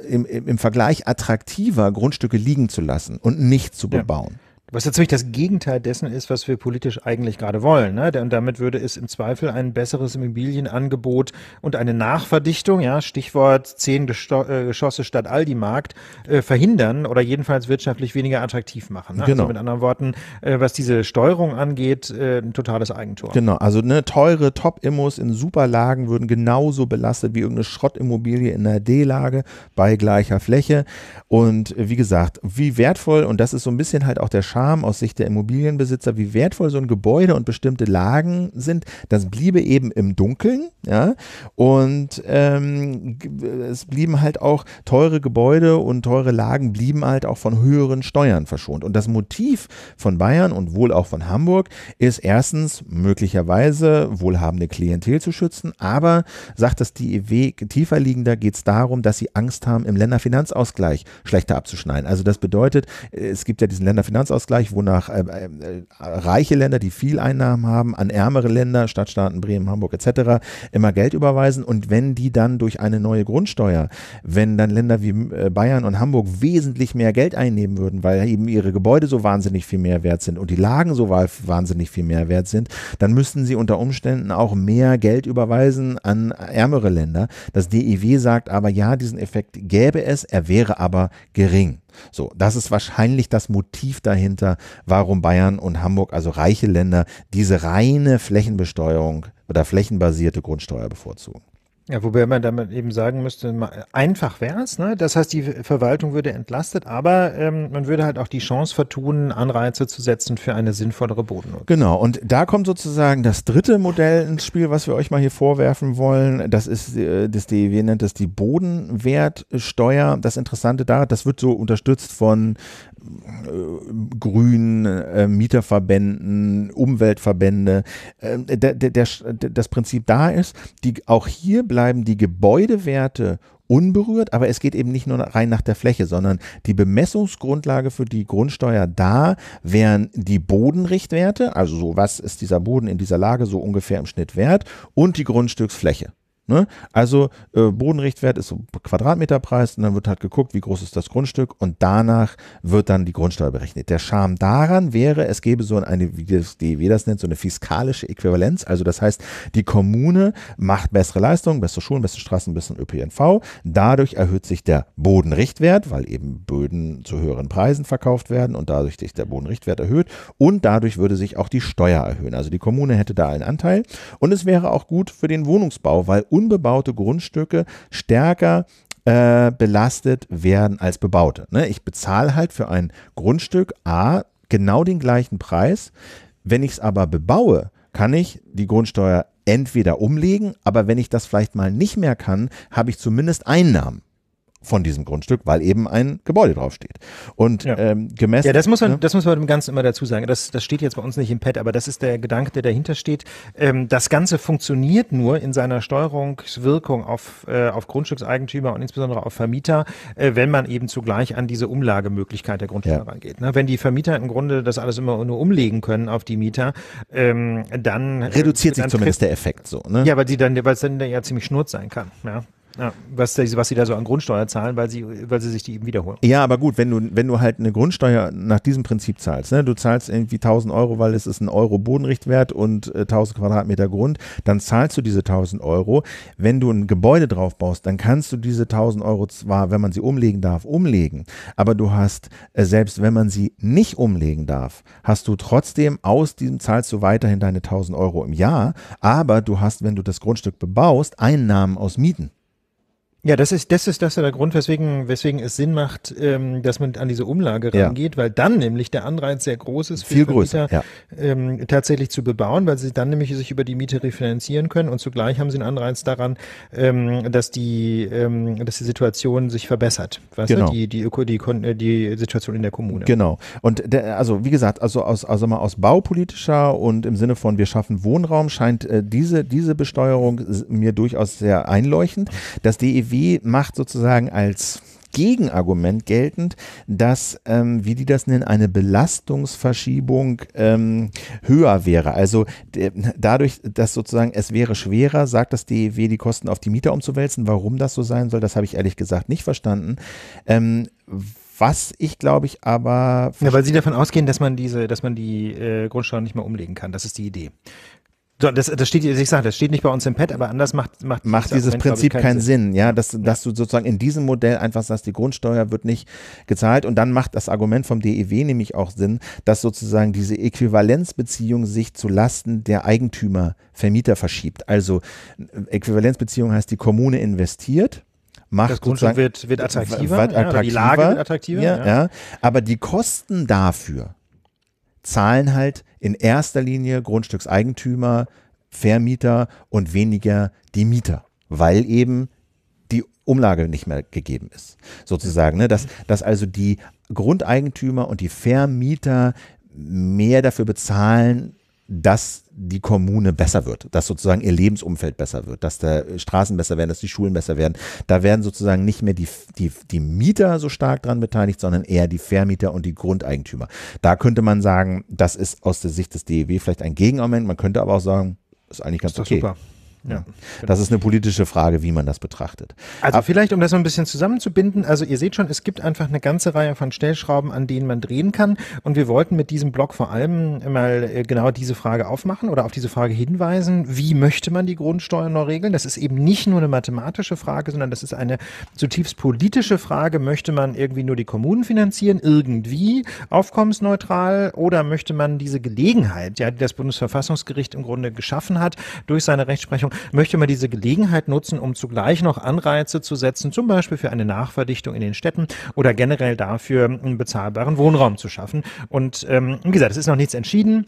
äh, im, im, Vergleich attraktiver, Grundstücke liegen zu lassen und nicht zu bebauen. Ja. Was natürlich das Gegenteil dessen ist, was wir politisch eigentlich gerade wollen. Ne? Und damit würde es im Zweifel ein besseres Immobilienangebot und eine Nachverdichtung, ja, Stichwort zehn Gesto äh, Geschosse statt Aldi-Markt, äh, verhindern oder jedenfalls wirtschaftlich weniger attraktiv machen. Ne? Also genau. Also mit anderen Worten, äh, was diese Steuerung angeht, äh, ein totales Eigentor. Genau, also ne, teure Top-Immos in Superlagen würden genauso belastet wie irgendeine Schrottimmobilie in einer D-Lage bei gleicher Fläche. Und äh, wie gesagt, wie wertvoll, und das ist so ein bisschen halt auch der Schaden, kam aus Sicht der Immobilienbesitzer, wie wertvoll so ein Gebäude und bestimmte Lagen sind, das bliebe eben im Dunkeln. Ja? Und ähm, es blieben halt auch teure Gebäude und teure Lagen blieben halt auch von höheren Steuern verschont. Und das Motiv von Bayern und wohl auch von Hamburg ist erstens möglicherweise wohlhabende Klientel zu schützen, aber sagt das DEW tiefer liegender geht es darum, dass sie Angst haben, im Länderfinanzausgleich schlechter abzuschneiden. Also das bedeutet, es gibt ja diesen Länderfinanzausgleich, Lohnausgleich, wonach äh, äh, reiche Länder, die viel Einnahmen haben, an ärmere Länder, Stadtstaaten, Bremen, Hamburg etc., immer Geld überweisen. Und wenn die dann durch eine neue Grundsteuer, wenn dann Länder wie äh, Bayern und Hamburg wesentlich mehr Geld einnehmen würden, weil eben ihre Gebäude so wahnsinnig viel mehr wert sind und die Lagen so wahnsinnig viel mehr wert sind, dann müssten sie unter Umständen auch mehr Geld überweisen an ärmere Länder. Das DIW sagt aber, ja, diesen Effekt gäbe es, er wäre aber gering. So, das ist wahrscheinlich das Motiv dahinter, warum Bayern und Hamburg, also reiche Länder, diese reine Flächenbesteuerung oder flächenbasierte Grundsteuer bevorzugen. Ja, wobei man damit eben sagen müsste, einfach wäre es. Ne? Das heißt, die Verwaltung würde entlastet, aber ähm, man würde halt auch die Chance vertun, Anreize zu setzen für eine sinnvollere Bodennutzung. Genau, und da kommt sozusagen das dritte Modell ins Spiel, was wir euch mal hier vorwerfen wollen. Das ist, äh, das DEW nennt das die Bodenwertsteuer. Das Interessante da, das wird so unterstützt von Grünen, äh, Mieterverbänden, Umweltverbände, äh, der, der, der, das Prinzip da ist, die, auch hier bleiben die Gebäudewerte unberührt, aber es geht eben nicht nur rein nach der Fläche, sondern die Bemessungsgrundlage für die Grundsteuer da wären die Bodenrichtwerte, also so was ist dieser Boden in dieser Lage so ungefähr im Schnitt wert und die Grundstücksfläche. Ne? Also äh, Bodenrichtwert ist so Quadratmeterpreis und dann wird halt geguckt, wie groß ist das Grundstück und danach wird dann die Grundsteuer berechnet. Der Charme daran wäre, es gäbe so eine, wie das DEW das nennt, so eine fiskalische Äquivalenz. Also das heißt, die Kommune macht bessere Leistungen, bessere Schulen, bessere Straßen, besseren ÖPNV. Dadurch erhöht sich der Bodenrichtwert, weil eben Böden zu höheren Preisen verkauft werden und dadurch sich der Bodenrichtwert erhöht und dadurch würde sich auch die Steuer erhöhen. Also die Kommune hätte da einen Anteil und es wäre auch gut für den Wohnungsbau, weil unbebaute Grundstücke stärker äh, belastet werden als bebaute. Ne? Ich bezahle halt für ein Grundstück A genau den gleichen Preis. Wenn ich es aber bebaue, kann ich die Grundsteuer entweder umlegen, aber wenn ich das vielleicht mal nicht mehr kann, habe ich zumindest Einnahmen von diesem Grundstück, weil eben ein Gebäude draufsteht. Und ja. ähm, gemessen. Ja, das muss man, ne? das muss man im Ganzen immer dazu sagen. Das, das steht jetzt bei uns nicht im Pad, aber das ist der Gedanke, der dahinter steht. Ähm, das Ganze funktioniert nur in seiner Steuerungswirkung auf, äh, auf Grundstückseigentümer und insbesondere auf Vermieter, äh, wenn man eben zugleich an diese Umlagemöglichkeit der Grundstücke ja. rangeht. Ne? Wenn die Vermieter im Grunde das alles immer nur umlegen können auf die Mieter, ähm, dann äh, reduziert äh, dann sich zumindest der Effekt so. Ne? Ja, weil sie dann, weil es dann ja ziemlich schnurz sein kann. Ja. Ja, was, was sie da so an Grundsteuer zahlen, weil sie, weil sie sich die eben wiederholen. Ja, aber gut, wenn du, wenn du halt eine Grundsteuer nach diesem Prinzip zahlst, ne, du zahlst irgendwie 1000 Euro, weil es ist ein Euro Bodenrichtwert und äh, 1000 Quadratmeter Grund, dann zahlst du diese 1000 Euro. Wenn du ein Gebäude drauf baust, dann kannst du diese 1000 Euro zwar, wenn man sie umlegen darf, umlegen, aber du hast, äh, selbst wenn man sie nicht umlegen darf, hast du trotzdem aus diesem zahlst du weiterhin deine 1000 Euro im Jahr, aber du hast, wenn du das Grundstück bebaust, Einnahmen aus Mieten. Ja, das ist, das ist das ist der Grund, weswegen, weswegen es Sinn macht, ähm, dass man an diese Umlage rangeht, ja. weil dann nämlich der Anreiz sehr groß ist, für viel größer, Mieter, ja. ähm, tatsächlich zu bebauen, weil sie dann nämlich sich über die Miete refinanzieren können und zugleich haben sie einen Anreiz daran, ähm, dass die, ähm, dass die Situation sich verbessert, was genau. die die, Öko, die die Situation in der Kommune. Genau. Und der, also wie gesagt, also aus also mal aus baupolitischer und im Sinne von wir schaffen Wohnraum scheint äh, diese diese Besteuerung mir durchaus sehr einleuchtend. Das DEW e macht sozusagen als Gegenargument geltend, dass, ähm, wie die das nennen, eine Belastungsverschiebung ähm, höher wäre. Also dadurch, dass sozusagen es wäre schwerer, sagt das DEW, die Kosten auf die Mieter umzuwälzen. Warum das so sein soll, das habe ich ehrlich gesagt nicht verstanden. Ähm, was ich glaube ich aber. Ja, weil Sie davon ausgehen, dass man diese, dass man die äh, Grundsteuer nicht mehr umlegen kann. Das ist die Idee. Das, das steht, ich sage, das steht nicht bei uns im Pad, aber anders macht macht, macht dieses, Argument, Prinzip keinen, Sinn. Sinn. Ja, dass, dass du sozusagen in diesem Modell einfach sagst, die Grundsteuer wird nicht gezahlt und dann macht das Argument vom DEW nämlich auch Sinn, dass sozusagen diese Äquivalenzbeziehung sich zu Lasten der Eigentümer Vermieter verschiebt. Also Äquivalenzbeziehung heißt, die Kommune investiert macht das Grundstück wird, wird attraktiver, wird attraktiver ja, die Lage wird attraktiver. Ja, ja. Aber die Kosten dafür zahlen halt in erster Linie Grundstückseigentümer, Vermieter und weniger die Mieter, weil eben die Umlage nicht mehr gegeben ist, sozusagen. Ne? Dass, dass also die Grundeigentümer und die Vermieter mehr dafür bezahlen, dass die Kommune besser wird, dass sozusagen ihr Lebensumfeld besser wird, dass der Straßen besser werden, dass die Schulen besser werden. Da werden sozusagen nicht mehr die, die, die Mieter so stark dran beteiligt, sondern eher die Vermieter und die Grundeigentümer. Da könnte man sagen, das ist aus der Sicht des DEW vielleicht ein Gegenargument. Man könnte aber auch sagen, ist eigentlich ganz ist okay. Super. Ja, mhm. genau. das ist eine politische Frage, wie man das betrachtet. Also Aber vielleicht, um das noch ein bisschen zusammenzubinden, also ihr seht schon, es gibt einfach eine ganze Reihe von Stellschrauben, an denen man drehen kann. Und wir wollten mit diesem Blog vor allem mal äh, genau diese Frage aufmachen oder auf diese Frage hinweisen, wie möchte man die Grundsteuer noch regeln? Das ist eben nicht nur eine mathematische Frage, sondern das ist eine zutiefst politische Frage. Möchte man irgendwie nur die Kommunen finanzieren, irgendwie aufkommensneutral, oder möchte man diese Gelegenheit, ja, die das Bundesverfassungsgericht im Grunde geschaffen hat, durch seine Rechtsprechung möchte man diese Gelegenheit nutzen, um zugleich noch Anreize zu setzen, zum Beispiel für eine Nachverdichtung in den Städten oder generell dafür einen bezahlbaren Wohnraum zu schaffen. Und ähm, wie gesagt, es ist noch nichts entschieden.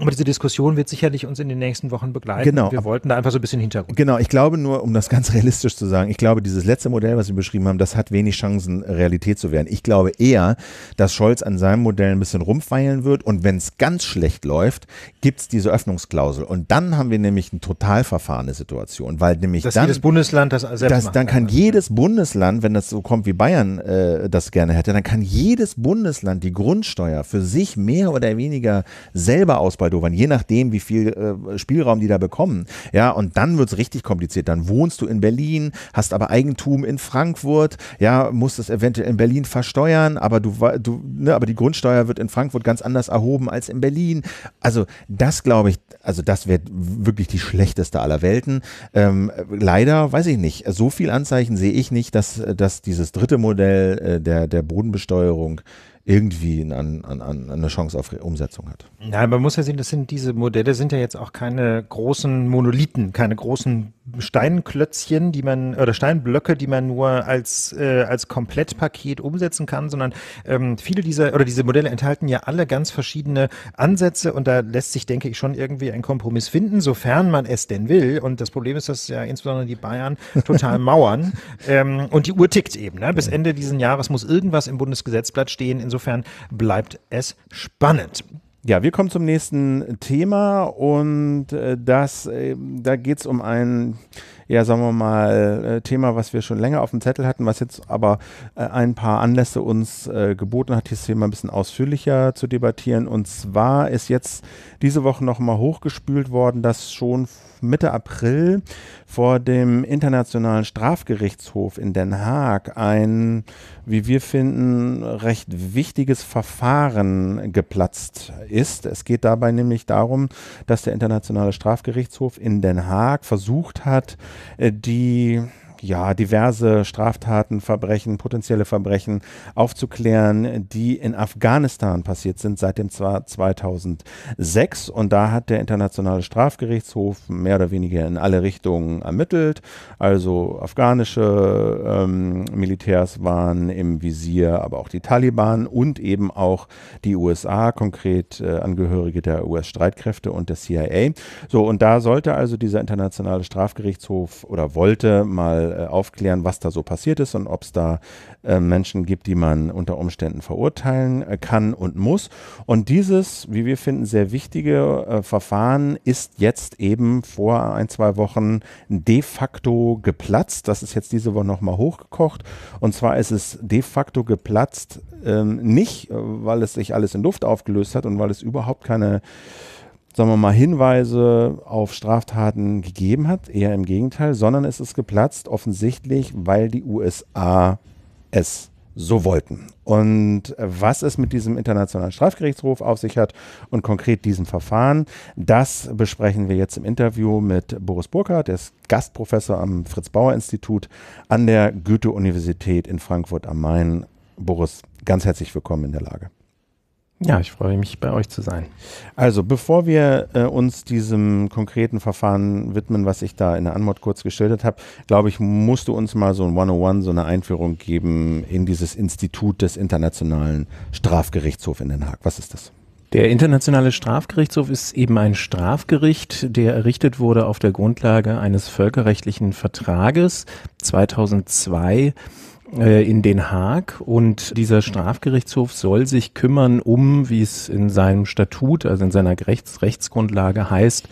Aber diese Diskussion wird sicherlich uns in den nächsten Wochen begleiten. Genau. Wir wollten da einfach so ein bisschen Hintergrund. Genau, ich glaube nur, um das ganz realistisch zu sagen, ich glaube, dieses letzte Modell, was Sie beschrieben haben, das hat wenig Chancen, Realität zu werden. Ich glaube eher, dass Scholz an seinem Modell ein bisschen rumfeilen wird und wenn es ganz schlecht läuft, gibt es diese Öffnungsklausel. Und dann haben wir nämlich eine total verfahrene Situation, weil nämlich dass dann. jedes Bundesland das selbst das, Dann kann also. jedes Bundesland, wenn das so kommt wie Bayern äh, das gerne hätte, dann kann jedes Bundesland die Grundsteuer für sich mehr oder weniger selber ausbauen Moldovan, je nachdem, wie viel äh, Spielraum die da bekommen. Ja, und dann wird es richtig kompliziert. Dann wohnst du in Berlin, hast aber Eigentum in Frankfurt, ja, musst es eventuell in Berlin versteuern, aber du, du ne, aber die Grundsteuer wird in Frankfurt ganz anders erhoben als in Berlin. Also, das glaube ich, also das wäre wirklich die schlechteste aller Welten. Ähm, leider, weiß ich nicht, so viel Anzeichen sehe ich nicht, dass, dass dieses dritte Modell äh, der, der Bodenbesteuerung irgendwie an, an, an eine Chance auf Umsetzung hat. Nein, man muss ja sehen, das sind diese Modelle sind ja jetzt auch keine großen Monolithen, keine großen Steinklötzchen, die man oder Steinblöcke, die man nur als äh, als Komplettpaket umsetzen kann, sondern ähm, viele dieser oder diese Modelle enthalten ja alle ganz verschiedene Ansätze und da lässt sich, denke ich, schon irgendwie ein Kompromiss finden, sofern man es denn will. Und das Problem ist, dass ja insbesondere die Bayern total mauern ähm, und die Uhr tickt eben. Ne? Bis Ende diesen Jahres muss irgendwas im Bundesgesetzblatt stehen. Insofern bleibt es spannend. Ja, wir kommen zum nächsten Thema und äh, das, äh, da geht es um ein, ja, sagen wir mal, äh, Thema, was wir schon länger auf dem Zettel hatten, was jetzt aber äh, ein paar Anlässe uns äh, geboten hat, dieses Thema ein bisschen ausführlicher zu debattieren. Und zwar ist jetzt diese Woche nochmal hochgespült worden, dass schon vor Mitte April vor dem Internationalen Strafgerichtshof in Den Haag ein, wie wir finden, recht wichtiges Verfahren geplatzt ist. Es geht dabei nämlich darum, dass der Internationale Strafgerichtshof in Den Haag versucht hat, äh, die ja, diverse Straftaten, Verbrechen, potenzielle Verbrechen aufzuklären, die in Afghanistan passiert sind seit dem Jahr 2006. Und da hat der Internationale Strafgerichtshof mehr oder weniger in alle Richtungen ermittelt. Also afghanische ähm, Militärs waren im Visier, aber auch die Taliban und eben auch die USA, konkret äh, Angehörige der US-Streitkräfte und der CIA. So, und da sollte also dieser Internationale Strafgerichtshof oder wollte mal äh, aufklären, was da so passiert ist und ob es da äh, Menschen gibt, die man unter Umständen verurteilen äh, kann und muss. Und dieses, wie wir finden, sehr wichtige Verfahren ist jetzt eben vor ein, zwei Wochen de facto geplatzt. Das ist jetzt diese Woche nochmal hochgekocht. Und zwar ist es de facto geplatzt, ähm, nicht weil es sich alles in Luft aufgelöst hat und weil es überhaupt keine sagen wir mal, Hinweise auf Straftaten gegeben hat, eher im Gegenteil, sondern es ist geplatzt, offensichtlich, weil die USA es so wollten. Und was es mit diesem Internationalen Strafgerichtshof auf sich hat und konkret diesem Verfahren, das besprechen wir jetzt im Interview mit Boris Burkhardt, der ist Gastprofessor am Fritz-Bauer-Institut an der Goethe-Universität in Frankfurt am Main. Boris, ganz herzlich willkommen in der Lage. Ja, ich freue mich, bei euch zu sein. Also, bevor wir äh, uns diesem konkreten Verfahren widmen, was ich da in der Anmod kurz geschildert habe, glaube ich, musst du uns mal so ein 101, so eine Einführung geben in dieses Institut des Internationalen Strafgerichtshofs in Den Haag. Was ist das? Der Internationale Strafgerichtshof ist eben ein Strafgericht, der errichtet wurde auf der Grundlage eines völkerrechtlichen Vertrages 2002 äh, in Den Haag und dieser Strafgerichtshof soll sich kümmern um, wie es in seinem Statut, also in seiner Rechts Rechtsgrundlage heißt,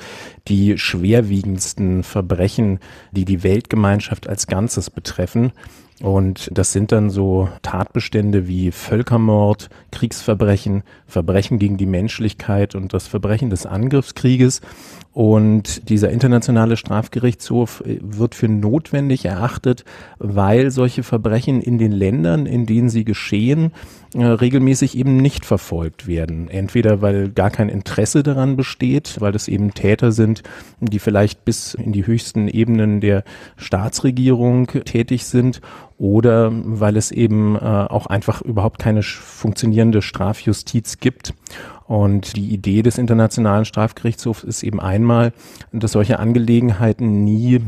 die schwerwiegendsten Verbrechen, die die Weltgemeinschaft als Ganzes betreffen. Und das sind dann so Tatbestände wie Völkermord, Kriegsverbrechen, Verbrechen gegen die Menschlichkeit und das Verbrechen des Angriffskrieges. Und dieser internationale Strafgerichtshof äh, wird für notwendig erachtet, weil solche Verbrechen in den Ländern, in denen sie geschehen, äh, regelmäßig eben nicht verfolgt werden. Entweder weil gar kein Interesse daran besteht, weil es eben Täter sind, die vielleicht bis in die höchsten Ebenen der Staatsregierung tätig sind oder weil es eben äh, auch einfach überhaupt keine funktionierende Strafjustiz gibt. Und die Idee des Internationalen Strafgerichtshofs ist eben einmal, dass solche Angelegenheiten nie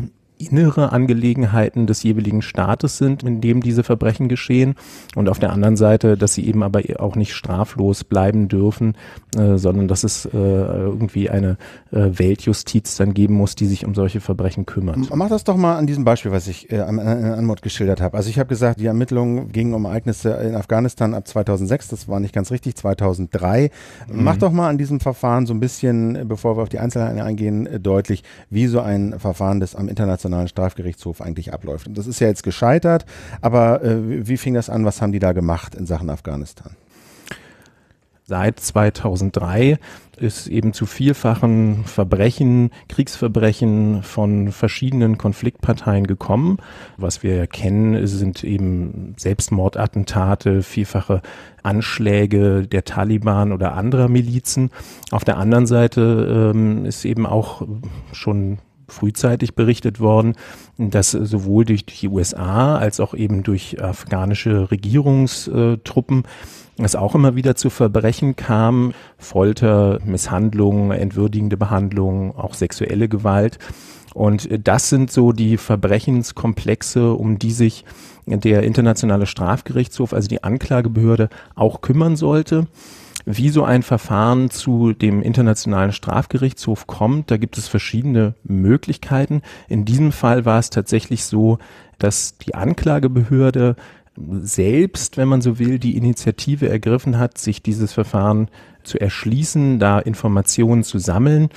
innere Angelegenheiten des jeweiligen Staates sind, in dem diese Verbrechen geschehen und auf der anderen Seite, dass sie eben aber auch nicht straflos bleiben dürfen, äh, sondern dass es äh, irgendwie eine äh, Weltjustiz dann geben muss, die sich um solche Verbrechen kümmert. Mach das doch mal an diesem Beispiel, was ich äh, an, an, geschildert habe. Also ich habe gesagt, die Ermittlungen gingen um Ereignisse in Afghanistan ab 2006, das war nicht ganz richtig, 2003. Mhm. Mach doch mal an diesem Verfahren so ein bisschen, bevor wir auf die Einzelheiten eingehen, deutlich, wie so ein Verfahren des am internationalen Internationalen Strafgerichtshof eigentlich abläuft. Und das ist ja jetzt gescheitert, aber äh, wie fing das an? Was haben die da gemacht in Sachen Afghanistan? Seit 2003 ist eben zu vielfachen Verbrechen, Kriegsverbrechen von verschiedenen Konfliktparteien gekommen. Was wir kennen, sind eben Selbstmordattentate, vielfache Anschläge der Taliban oder anderer Milizen. Auf der anderen Seite ähm, ist eben auch schon frühzeitig berichtet worden, dass sowohl durch die USA als auch eben durch afghanische Regierungstruppen es auch immer wieder zu Verbrechen kam, Folter, Misshandlungen, entwürdigende Behandlungen, auch sexuelle Gewalt. Und das sind so die Verbrechenskomplexe, um die sich der Internationale Strafgerichtshof, also die Anklagebehörde, auch kümmern sollte wie so ein Verfahren zu dem Internationalen Strafgerichtshof kommt. Da gibt es verschiedene Möglichkeiten. In diesem Fall war es tatsächlich so, dass die Anklagebehörde selbst, wenn man so will, die Initiative ergriffen hat, sich dieses Verfahren zu erschließen, da Informationen zu sammeln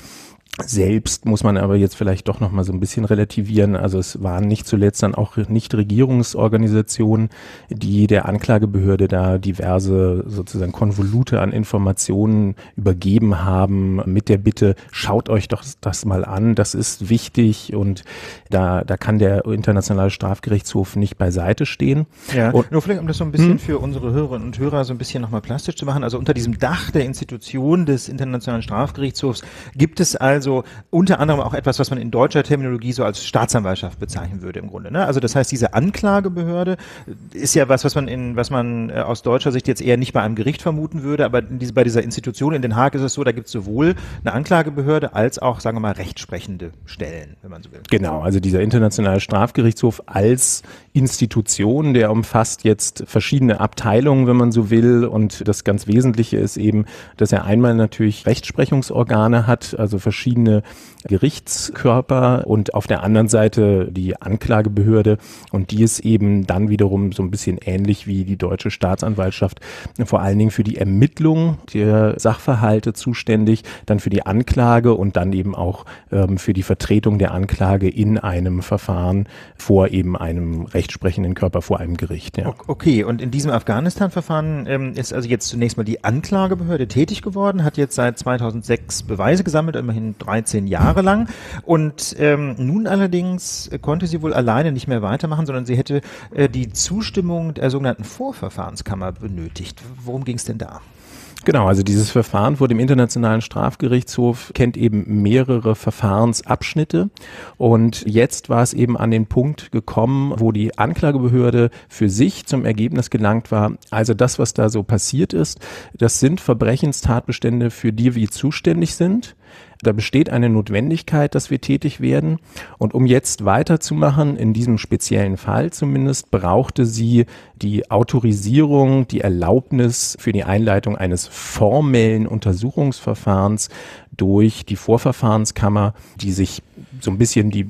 selbst muss man aber jetzt vielleicht doch noch mal so ein bisschen relativieren. Also es waren nicht zuletzt dann auch Nichtregierungsorganisationen, die der Anklagebehörde da diverse sozusagen Konvolute an Informationen übergeben haben mit der Bitte, schaut euch doch das mal an, das ist wichtig und da, da kann der internationale Strafgerichtshof nicht beiseite stehen. Ja, und, nur vielleicht, um das so ein bisschen hm? für unsere Hörerinnen und Hörer so ein bisschen noch mal plastisch zu machen. Also unter diesem Dach der Institution des Internationalen Strafgerichtshofs gibt es also also unter anderem auch etwas, was man in deutscher Terminologie so als Staatsanwaltschaft bezeichnen würde im Grunde. Ne? Also das heißt, diese Anklagebehörde äh, ist ja was, was man in, was man äh, aus deutscher Sicht jetzt eher nicht bei einem Gericht vermuten würde, aber diese, bei dieser Institution in Den Haag ist es so, da gibt es sowohl eine Anklagebehörde als auch, sagen wir mal, rechtsprechende Stellen, wenn man so will. Genau, also dieser internationale Strafgerichtshof als Institution, der umfasst jetzt verschiedene Abteilungen, wenn man so will. Und das ganz Wesentliche ist eben, dass er einmal natürlich Rechtsprechungsorgane hat, also verschiedene Gerichtskörper und auf der anderen Seite die Anklagebehörde. Und die ist eben dann wiederum so ein bisschen ähnlich wie die deutsche Staatsanwaltschaft, vor allen Dingen für die Ermittlung der Sachverhalte zuständig, dann für die Anklage und dann eben auch ähm, für die Vertretung der Anklage in einem Verfahren vor eben einem rechtsprechenden Körper, vor einem Gericht. Ja. Okay, und in diesem Afghanistan-Verfahren ähm, ist also jetzt zunächst mal die Anklagebehörde tätig geworden, hat jetzt seit 2006 Beweise gesammelt, immerhin 13 Jahre Jahre lang. Und ähm, nun allerdings konnte sie wohl alleine nicht mehr weitermachen, sondern sie hätte äh, die Zustimmung der sogenannten Vorverfahrenskammer benötigt. Worum ging es denn da? Genau, also dieses Verfahren vor dem Internationalen Strafgerichtshof kennt eben mehrere Verfahrensabschnitte. Und jetzt war es eben an den Punkt gekommen, wo die Anklagebehörde für sich zum Ergebnis gelangt war. Also das, was da so passiert ist, das sind Verbrechenstatbestände, für die wir zuständig sind. Da besteht eine Notwendigkeit, dass wir tätig werden. Und um jetzt weiterzumachen, in diesem speziellen Fall zumindest, brauchte sie die Autorisierung, die Erlaubnis für die Einleitung eines formellen Untersuchungsverfahrens durch die Vorverfahrenskammer, die sich so ein bisschen die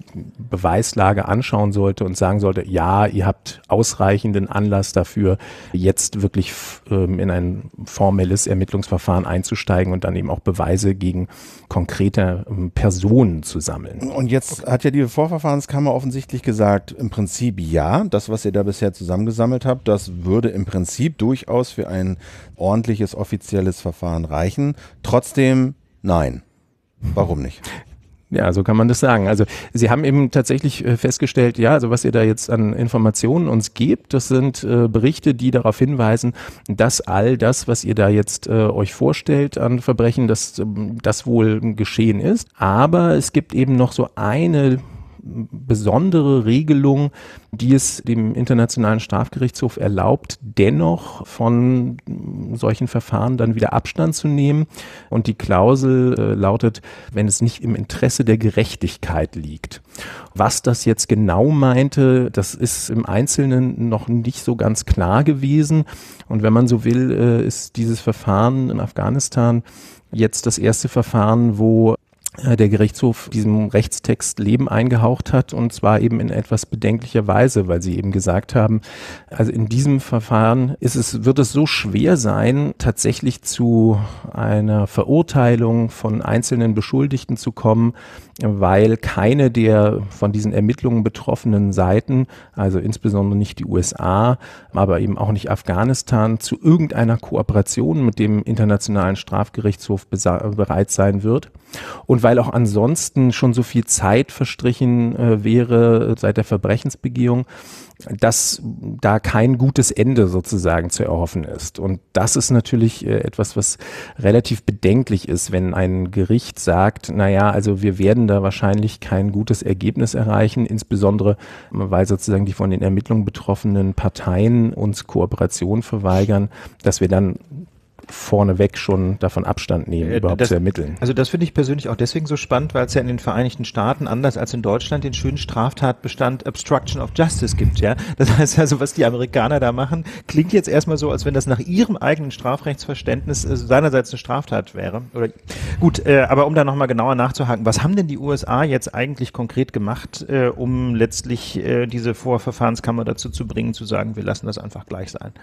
Beweislage anschauen sollte und sagen sollte, ja, ihr habt ausreichenden Anlass dafür, jetzt wirklich ähm, in ein formelles Ermittlungsverfahren einzusteigen und dann eben auch Beweise gegen konkrete ähm, Personen zu sammeln. Und jetzt okay. hat ja die Vorverfahrenskammer offensichtlich gesagt, im Prinzip ja, das, was ihr da bisher zusammengesammelt habt, das würde im Prinzip durchaus für ein ordentliches offizielles Verfahren reichen. Trotzdem nein. Warum nicht? Ja, so kann man das sagen. Also Sie haben eben tatsächlich äh, festgestellt, ja, also was ihr da jetzt an Informationen uns gebt, das sind äh, Berichte, die darauf hinweisen, dass all das, was ihr da jetzt äh, euch vorstellt an Verbrechen, dass ähm, das wohl geschehen ist. Aber es gibt eben noch so eine besondere Regelung, die es dem Internationalen Strafgerichtshof erlaubt, dennoch von solchen Verfahren dann wieder Abstand zu nehmen. Und die Klausel äh, lautet, wenn es nicht im Interesse der Gerechtigkeit liegt. Was das jetzt genau meinte, das ist im Einzelnen noch nicht so ganz klar gewesen. Und wenn man so will, äh, ist dieses Verfahren in Afghanistan jetzt das erste Verfahren, wo äh, der Gerichtshof diesem Rechtstext Leben eingehaucht hat und zwar eben in etwas bedenklicher Weise, weil sie eben gesagt haben, also in diesem Verfahren ist es, wird es so schwer sein, tatsächlich zu einer Verurteilung von einzelnen Beschuldigten zu kommen, weil keine der von diesen Ermittlungen betroffenen Seiten, also insbesondere nicht die USA, aber eben auch nicht Afghanistan, zu irgendeiner Kooperation mit dem Internationalen Strafgerichtshof bereit sein wird. Und weil auch ansonsten schon so viel Zeit verstrichen äh, wäre seit der Verbrechensbegehung, dass da kein gutes Ende sozusagen zu erhoffen ist. Und das ist natürlich äh, etwas, was relativ bedenklich ist, wenn ein Gericht sagt, naja, also wir werden da wahrscheinlich kein gutes Ergebnis erreichen, insbesondere weil sozusagen die von den Ermittlungen betroffenen Parteien uns Kooperation verweigern, dass wir dann vorneweg schon davon Abstand nehmen, äh, überhaupt das, zu ermitteln. Also das finde ich persönlich auch deswegen so spannend, weil es ja in den Vereinigten Staaten anders als in Deutschland den schönen Straftatbestand Obstruction of Justice gibt, ja. Das heißt also, was die Amerikaner da machen, klingt jetzt erstmal so, als wenn das nach ihrem eigenen Strafrechtsverständnis äh, seinerseits eine Straftat wäre. Oder, gut, äh, aber um da nochmal genauer nachzuhaken, was haben denn die USA jetzt eigentlich konkret gemacht, äh, um letztlich äh, diese Vorverfahrenskammer dazu zu bringen, zu sagen, wir lassen das einfach gleich sein?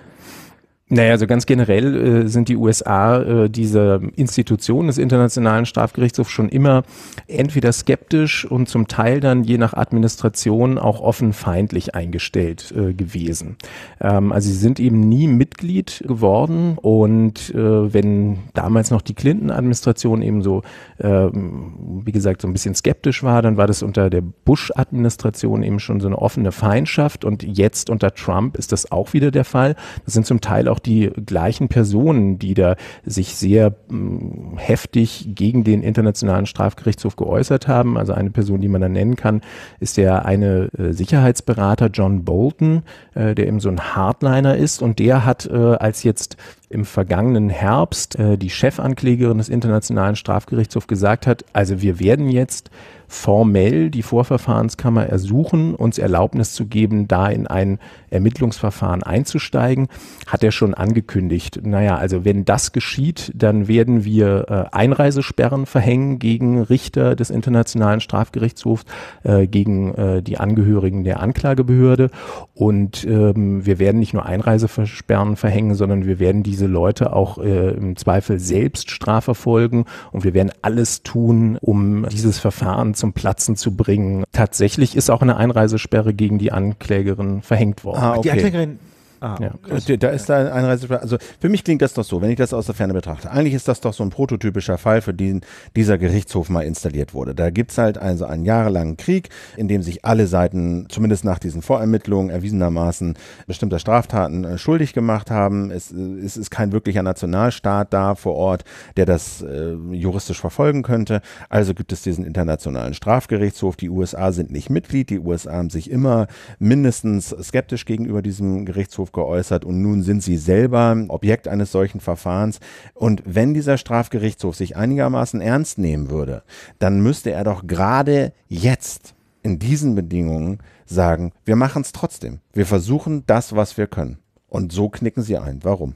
Naja, also ganz generell äh, sind die USA äh, dieser Institution des Internationalen Strafgerichtshofs schon immer entweder skeptisch und zum Teil dann je nach Administration auch offen feindlich eingestellt äh, gewesen. Ähm, also sie sind eben nie Mitglied geworden und äh, wenn damals noch die Clinton-Administration eben so, äh, wie gesagt, so ein bisschen skeptisch war, dann war das unter der Bush-Administration eben schon so eine offene Feindschaft und jetzt unter Trump ist das auch wieder der Fall. Das sind zum Teil auch die gleichen Personen, die da sich sehr mh, mm, heftig gegen den Internationalen Strafgerichtshof geäußert haben. Also eine Person, die man da nennen kann, ist der eine äh, Sicherheitsberater John Bolton, äh, der eben so ein Hardliner ist und der hat äh, als jetzt im vergangenen Herbst äh, die Chefanklägerin des Internationalen Strafgerichtshofs gesagt hat, also wir werden jetzt formell die Vorverfahrenskammer ersuchen, uns Erlaubnis zu geben, da in ein Ermittlungsverfahren einzusteigen, hat er schon angekündigt. Naja, also wenn das geschieht, dann werden wir äh, Einreisesperren verhängen gegen Richter des Internationalen Strafgerichtshofs, äh, gegen äh, die Angehörigen der Anklagebehörde. Und ähm, wir werden nicht nur Einreisesperren verhängen, sondern wir werden diese Leute auch äh, im Zweifel selbst strafverfolgen. Und wir werden alles tun, um dieses Verfahren zum Platzen zu bringen. Tatsächlich ist auch eine Einreisesperre gegen die Anklägerin verhängt worden. Ah, okay. Die Anklägerin Ah, ja. Äh, da ist da ein Einreiseplan. Also für mich klingt das doch so, wenn ich das aus der Ferne betrachte. Eigentlich ist das doch so ein prototypischer Fall, für den dieser Gerichtshof mal installiert wurde. Da gibt es halt also einen jahrelangen Krieg, in dem sich alle Seiten, zumindest nach diesen Vorermittlungen, erwiesenermaßen bestimmter Straftaten äh, schuldig gemacht haben. Es, äh, es, ist kein wirklicher Nationalstaat da vor Ort, der das äh, juristisch verfolgen könnte. Also gibt es diesen internationalen Strafgerichtshof. Die USA sind nicht Mitglied. Die USA haben sich immer mindestens skeptisch gegenüber diesem Gerichtshof geäußert und nun sind sie selber Objekt eines solchen Verfahrens. Und wenn dieser Strafgerichtshof sich einigermaßen ernst nehmen würde, dann müsste er doch gerade jetzt in diesen Bedingungen sagen, wir machen es trotzdem. Wir versuchen das, was wir können. Und so knicken sie ein. Warum?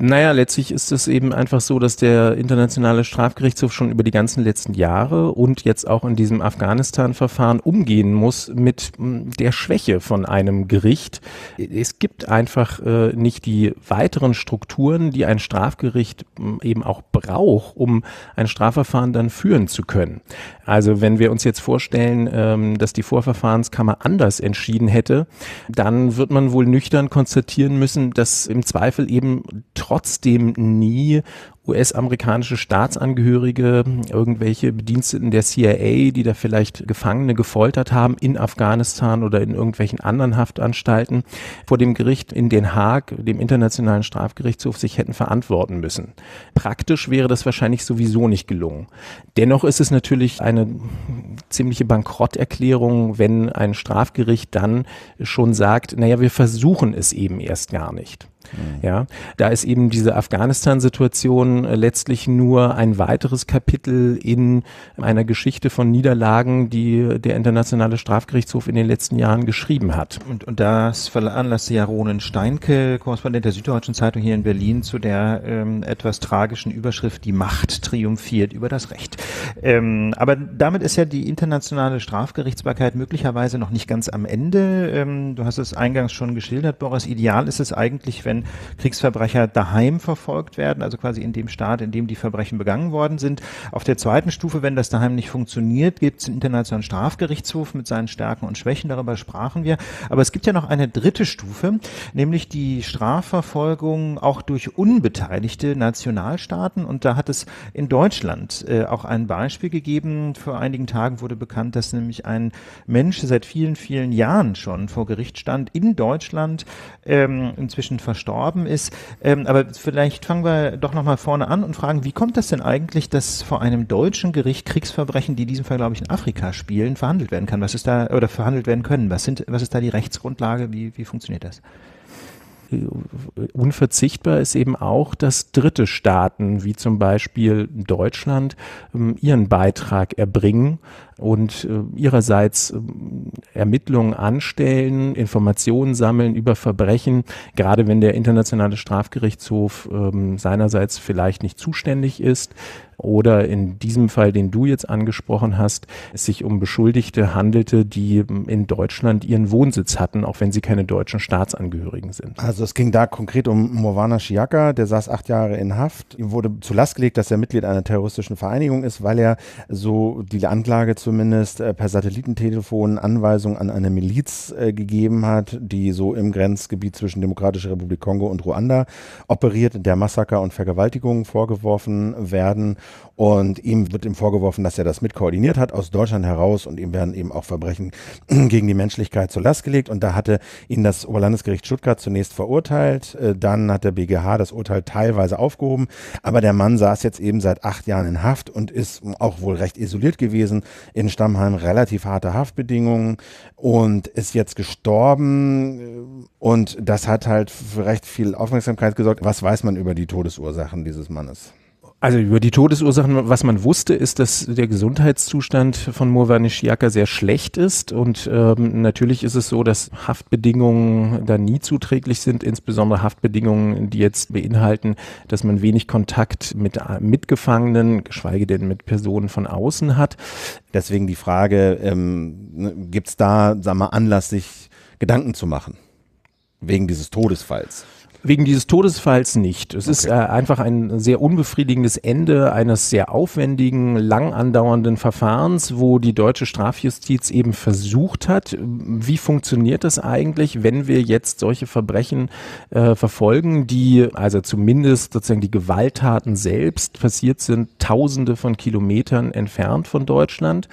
Naja, letztlich ist es eben einfach so, dass der internationale Strafgerichtshof schon über die ganzen letzten Jahre und jetzt auch in diesem Afghanistan-Verfahren umgehen muss mit hm, der Schwäche von einem Gericht. Es gibt einfach äh, nicht die weiteren Strukturen, die ein Strafgericht hm, eben auch braucht, um ein Strafverfahren dann führen zu können. Also wenn wir uns jetzt vorstellen, ähm, dass die Vorverfahrenskammer anders entschieden hätte, dann wird man wohl nüchtern konstatieren müssen, dass im Zweifel eben trotzdem nie US-amerikanische Staatsangehörige, irgendwelche Bediensteten der CIA, die da vielleicht Gefangene gefoltert haben in Afghanistan oder in irgendwelchen anderen Haftanstalten vor dem Gericht in Den Haag, dem Internationalen Strafgerichtshof, sich hätten verantworten müssen. Praktisch wäre das wahrscheinlich sowieso nicht gelungen. Dennoch ist es natürlich eine ziemliche Bankrotterklärung, wenn ein Strafgericht dann schon sagt, naja, wir versuchen es eben erst gar nicht. Mhm. Ja, da ist eben diese Afghanistan-Situation äh, letztlich nur ein weiteres Kapitel in einer Geschichte von Niederlagen, die der Internationale Strafgerichtshof in den letzten Jahren geschrieben hat. Und, und das veranlasste ja Ronen Steinke, Korrespondent der Süddeutschen Zeitung hier in Berlin, zu der ähm, etwas tragischen Überschrift Die Macht triumphiert über das Recht. Ähm, aber damit ist ja die internationale Strafgerichtsbarkeit möglicherweise noch nicht ganz am Ende. Ähm, du hast es eingangs schon geschildert, Boris. Ideal ist es eigentlich, wenn wenn Kriegsverbrecher daheim verfolgt werden, also quasi in dem Staat, in dem die Verbrechen begangen worden sind. Auf der zweiten Stufe, wenn das daheim nicht funktioniert, gibt es den Internationalen Strafgerichtshof mit seinen Stärken und Schwächen, darüber sprachen wir. Aber es gibt ja noch eine dritte Stufe, nämlich die Strafverfolgung auch durch unbeteiligte Nationalstaaten. Und da hat es in Deutschland äh, auch ein Beispiel gegeben. Vor einigen Tagen wurde bekannt, dass nämlich ein Mensch seit vielen, vielen Jahren schon vor Gericht stand, in Deutschland ähm, inzwischen verschwunden verstorben ist. Ähm, aber vielleicht fangen wir doch nochmal vorne an und fragen, wie kommt das denn eigentlich, dass vor einem deutschen Gericht Kriegsverbrechen, die in diesem Fall, glaube ich, in Afrika spielen, verhandelt werden kann? Was ist da, oder verhandelt werden können? Was sind, was ist da die Rechtsgrundlage? Wie, wie funktioniert das? unverzichtbar ist eben auch, dass dritte Staaten, wie zum Beispiel Deutschland, ähm, ihren Beitrag erbringen und äh, ihrerseits ähm, Ermittlungen anstellen, Informationen sammeln über Verbrechen, gerade wenn der internationale Strafgerichtshof ähm, seinerseits vielleicht nicht zuständig ist oder in diesem Fall, den du jetzt angesprochen hast, es sich um Beschuldigte handelte, die in Deutschland ihren Wohnsitz hatten, auch wenn sie keine deutschen Staatsangehörigen sind. Also es ging da konkret um Morwana Shiaka, der saß acht Jahre in Haft. Ihm wurde zu Last gelegt, dass er Mitglied einer terroristischen Vereinigung ist, weil er, so die Anklage zumindest, äh, per Satellitentelefon Anweisungen an eine Miliz äh, gegeben hat, die so im Grenzgebiet zwischen Demokratischer Republik Kongo und Ruanda operiert, der Massaker und Vergewaltigungen vorgeworfen werden. Und ihm wird ihm vorgeworfen, dass er das mit koordiniert hat aus Deutschland heraus und ihm werden eben auch Verbrechen gegen die Menschlichkeit zur Last gelegt. Und da hatte ihn das Oberlandesgericht Stuttgart zunächst verurteilt. Äh, dann hat der BGH das Urteil teilweise aufgehoben. Aber der Mann saß jetzt eben seit acht Jahren in Haft und ist auch wohl recht isoliert gewesen. In Stammheim relativ harte Haftbedingungen und ist jetzt gestorben. Und das hat halt für recht viel Aufmerksamkeit gesorgt. Was weiß man über die Todesursachen dieses Mannes? Also über die Todesursachen, was man wusste, ist, dass der Gesundheitszustand von Murwanischiaka sehr schlecht ist. Und ähm, natürlich ist es so, dass Haftbedingungen da nie zuträglich sind, insbesondere Haftbedingungen, die jetzt beinhalten, dass man wenig Kontakt mit äh, Mitgefangenen, geschweige denn mit Personen von außen hat. Deswegen die Frage, ähm, ne, gibt es da, sag mal, Anlass, sich Gedanken zu machen? Wegen dieses Todesfalls. Wegen dieses Todesfalls nicht. Es okay. ist äh, einfach ein sehr unbefriedigendes Ende eines sehr aufwendigen, lang andauernden Verfahrens, wo die deutsche Strafjustiz eben versucht hat, wie funktioniert das eigentlich, wenn wir jetzt solche Verbrechen äh, verfolgen, die also zumindest sozusagen die Gewalttaten selbst passiert sind, tausende von Kilometern entfernt von Deutschland.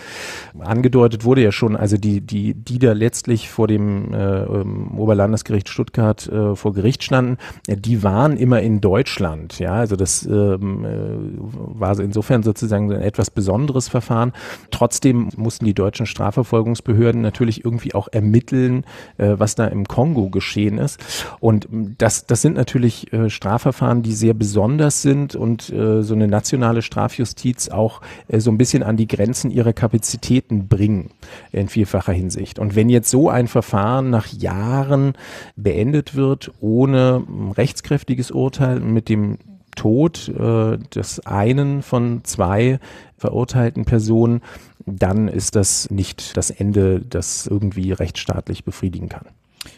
Angedeutet wurde ja schon, also die, die, die da letztlich vor dem äh, ähm, Oberlandesgericht Stuttgart äh, vor Gericht standen, äh, die waren immer in Deutschland. Ja, also das ähm, äh, war insofern sozusagen ein etwas besonderes Verfahren. Trotzdem mussten die deutschen Strafverfolgungsbehörden natürlich irgendwie auch ermitteln, äh, was da im Kongo geschehen ist. Und das, das sind natürlich äh, Strafverfahren, die sehr besonders sind und äh, so eine nationale Strafjustiz auch äh, so ein bisschen an die Grenzen ihrer Kapazitäten bringen in vielfacher Hinsicht. Und wenn jetzt so ein Verfahren nach Jahren beendet wird, ohne rechtskräftiges Urteil mit dem Tod äh, des einen von zwei verurteilten Personen, dann ist das nicht das Ende, das irgendwie rechtsstaatlich befriedigen kann.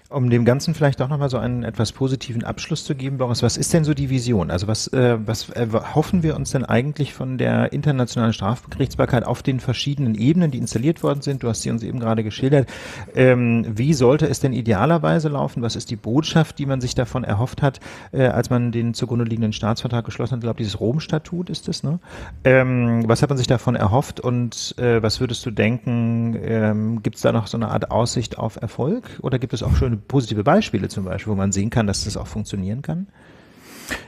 Um dem Ganzen vielleicht auch nochmal so einen etwas positiven Abschluss zu geben, Boris, was ist denn so die Vision? Also was, äh, was äh, hoffen wir uns denn eigentlich von der internationalen Strafgerichtsbarkeit auf den verschiedenen Ebenen, die installiert worden sind? Du hast sie uns eben gerade geschildert. Ähm, wie sollte es denn idealerweise laufen? Was ist die Botschaft, die man sich davon erhofft hat, äh, als man den zugrunde liegenden Staatsvertrag geschlossen hat? Ich glaube, dieses Rom-Statut ist es, ne? Ähm, was hat man sich davon erhofft und äh, was würdest du denken, ähm, gibt es da noch so eine Art Aussicht auf Erfolg oder gibt es auch schöne positive Beispiele zum Beispiel, wo man sehen kann, dass das auch funktionieren kann?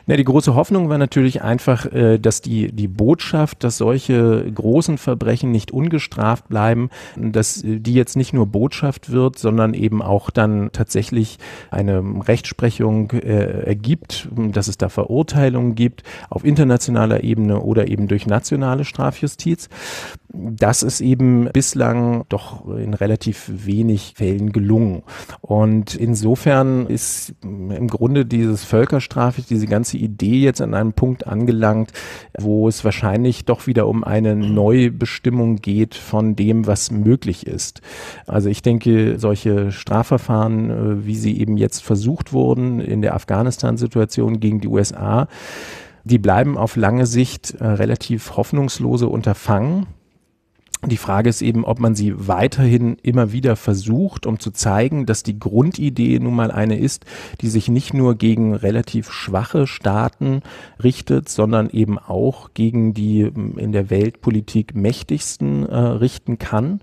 Na, die große Hoffnung war natürlich einfach, äh, dass die, die Botschaft, dass solche großen Verbrechen nicht ungestraft bleiben, dass äh, die jetzt nicht nur Botschaft wird, sondern eben auch dann tatsächlich eine Rechtsprechung äh, ergibt, dass es da Verurteilungen gibt auf internationaler Ebene oder eben durch nationale Strafjustiz. Das ist eben bislang doch in relativ wenig Fällen gelungen. Und insofern ist im Grunde dieses Völkerstrafrecht, diese ganze Idee jetzt an einem Punkt angelangt, wo es wahrscheinlich doch wieder um eine Neubestimmung geht von dem, was möglich ist. Also ich denke, solche Strafverfahren, äh, wie sie eben jetzt versucht wurden in der Afghanistan-Situation gegen die USA, die bleiben auf lange Sicht äh, relativ hoffnungslose Unterfangen. Die Frage ist eben, ob man sie weiterhin immer wieder versucht, um zu zeigen, dass die Grundidee nun mal eine ist, die sich nicht nur gegen relativ schwache Staaten richtet, sondern eben auch gegen die hm, in der Weltpolitik mächtigsten äh, richten kann.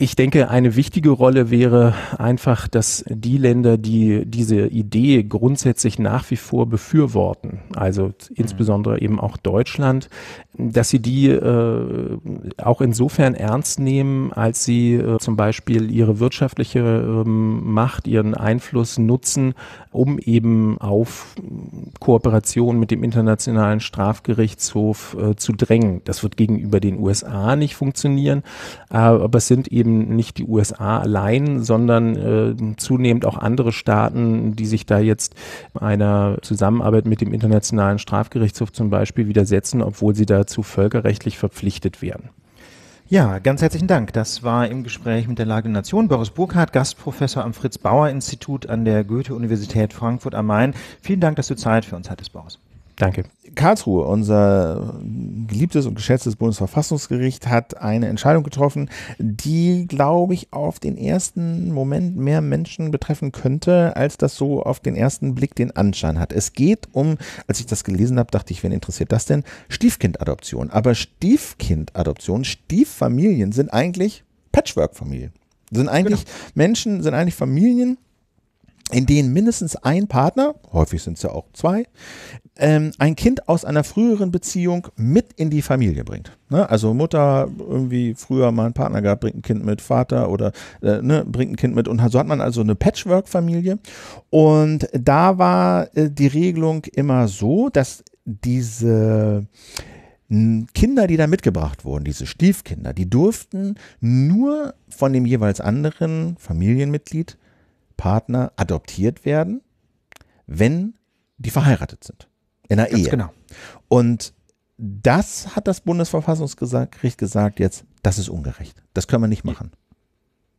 Ich denke, eine wichtige Rolle wäre einfach, dass die Länder, die diese Idee grundsätzlich nach wie vor befürworten, also mhm. insbesondere eben auch Deutschland, dass sie die äh, auch insofern ernst nehmen, als sie äh, zum Beispiel ihre wirtschaftliche äh, Macht, ihren Einfluss nutzen, um eben auf Kooperation mit dem Internationalen Strafgerichtshof äh, zu drängen. Das wird gegenüber den USA nicht funktionieren, aber es sind eben nicht die USA allein, sondern äh, zunehmend auch andere Staaten, die sich da jetzt einer Zusammenarbeit mit dem Internationalen Strafgerichtshof zum Beispiel widersetzen, obwohl sie da dazu völkerrechtlich verpflichtet wären. Ja, ganz herzlichen Dank. Das war im Gespräch mit der Lage der Nation Boris Burkhardt, Gastprofessor am Fritz-Bauer-Institut an der Goethe-Universität Frankfurt am Main. Vielen Dank, dass du Zeit für uns hattest, Boris. Danke. Karlsruhe, unser geliebtes und geschätztes Bundesverfassungsgericht, hat eine Entscheidung getroffen, die, glaube ich, auf den ersten Moment mehr Menschen betreffen könnte, als das so auf den ersten Blick den Anschein hat. Es geht um, als ich das gelesen habe, dachte ich, wen interessiert das denn? Stiefkindadoption. Aber Stiefkindadoption, Stieffamilien sind eigentlich Patchwork-Familien. Sind eigentlich genau. Menschen, sind eigentlich Familien, in denen mindestens ein Partner, häufig sind es ja auch zwei, ähm, ein Kind aus einer früheren Beziehung mit in die Familie bringt. Ne? Also Mutter irgendwie früher mal einen Partner gehabt, bringt ein Kind mit, Vater oder äh, ne, bringt ein Kind mit und so hat man also eine Patchwork-Familie. Und da war äh, die Regelung immer so, dass diese Kinder, die da mitgebracht wurden, diese Stiefkinder, die durften nur von dem jeweils anderen Familienmitglied Partner adoptiert werden, wenn die verheiratet sind. In einer Ganz Ehe. Genau. Und das hat das Bundesverfassungsgericht gesagt jetzt, das ist ungerecht. Das können wir nicht machen.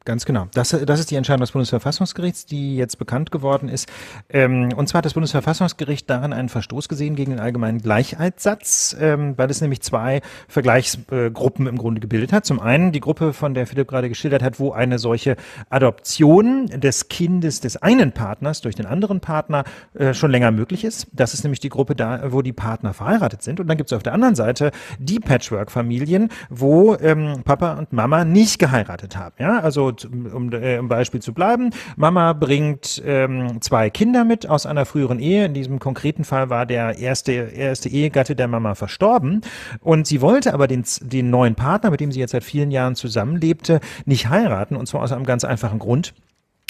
Ganz genau. Das, das ist die Entscheidung des Bundesverfassungsgerichts, die jetzt bekannt geworden ist. Ähm, und zwar hat das Bundesverfassungsgericht darin einen Verstoß gesehen gegen den allgemeinen Gleichheitssatz, ähm, weil es nämlich zwei Vergleichsgruppen im Grunde gebildet hat. Zum einen die Gruppe, von der Philipp gerade geschildert hat, wo eine solche Adoption des Kindes des einen Partners durch den anderen Partner äh, schon länger möglich ist. Das ist nämlich die Gruppe da, wo die Partner verheiratet sind. Und dann gibt es auf der anderen Seite die Patchwork-Familien, wo ähm, Papa und Mama nicht geheiratet haben. Ja, also um äh, im Beispiel zu bleiben. Mama bringt ähm, zwei Kinder mit aus einer früheren Ehe. In diesem konkreten Fall war der erste, erste Ehegatte der Mama verstorben. Und sie wollte aber den, den neuen Partner, mit dem sie jetzt seit vielen Jahren zusammenlebte, nicht heiraten. Und zwar aus einem ganz einfachen Grund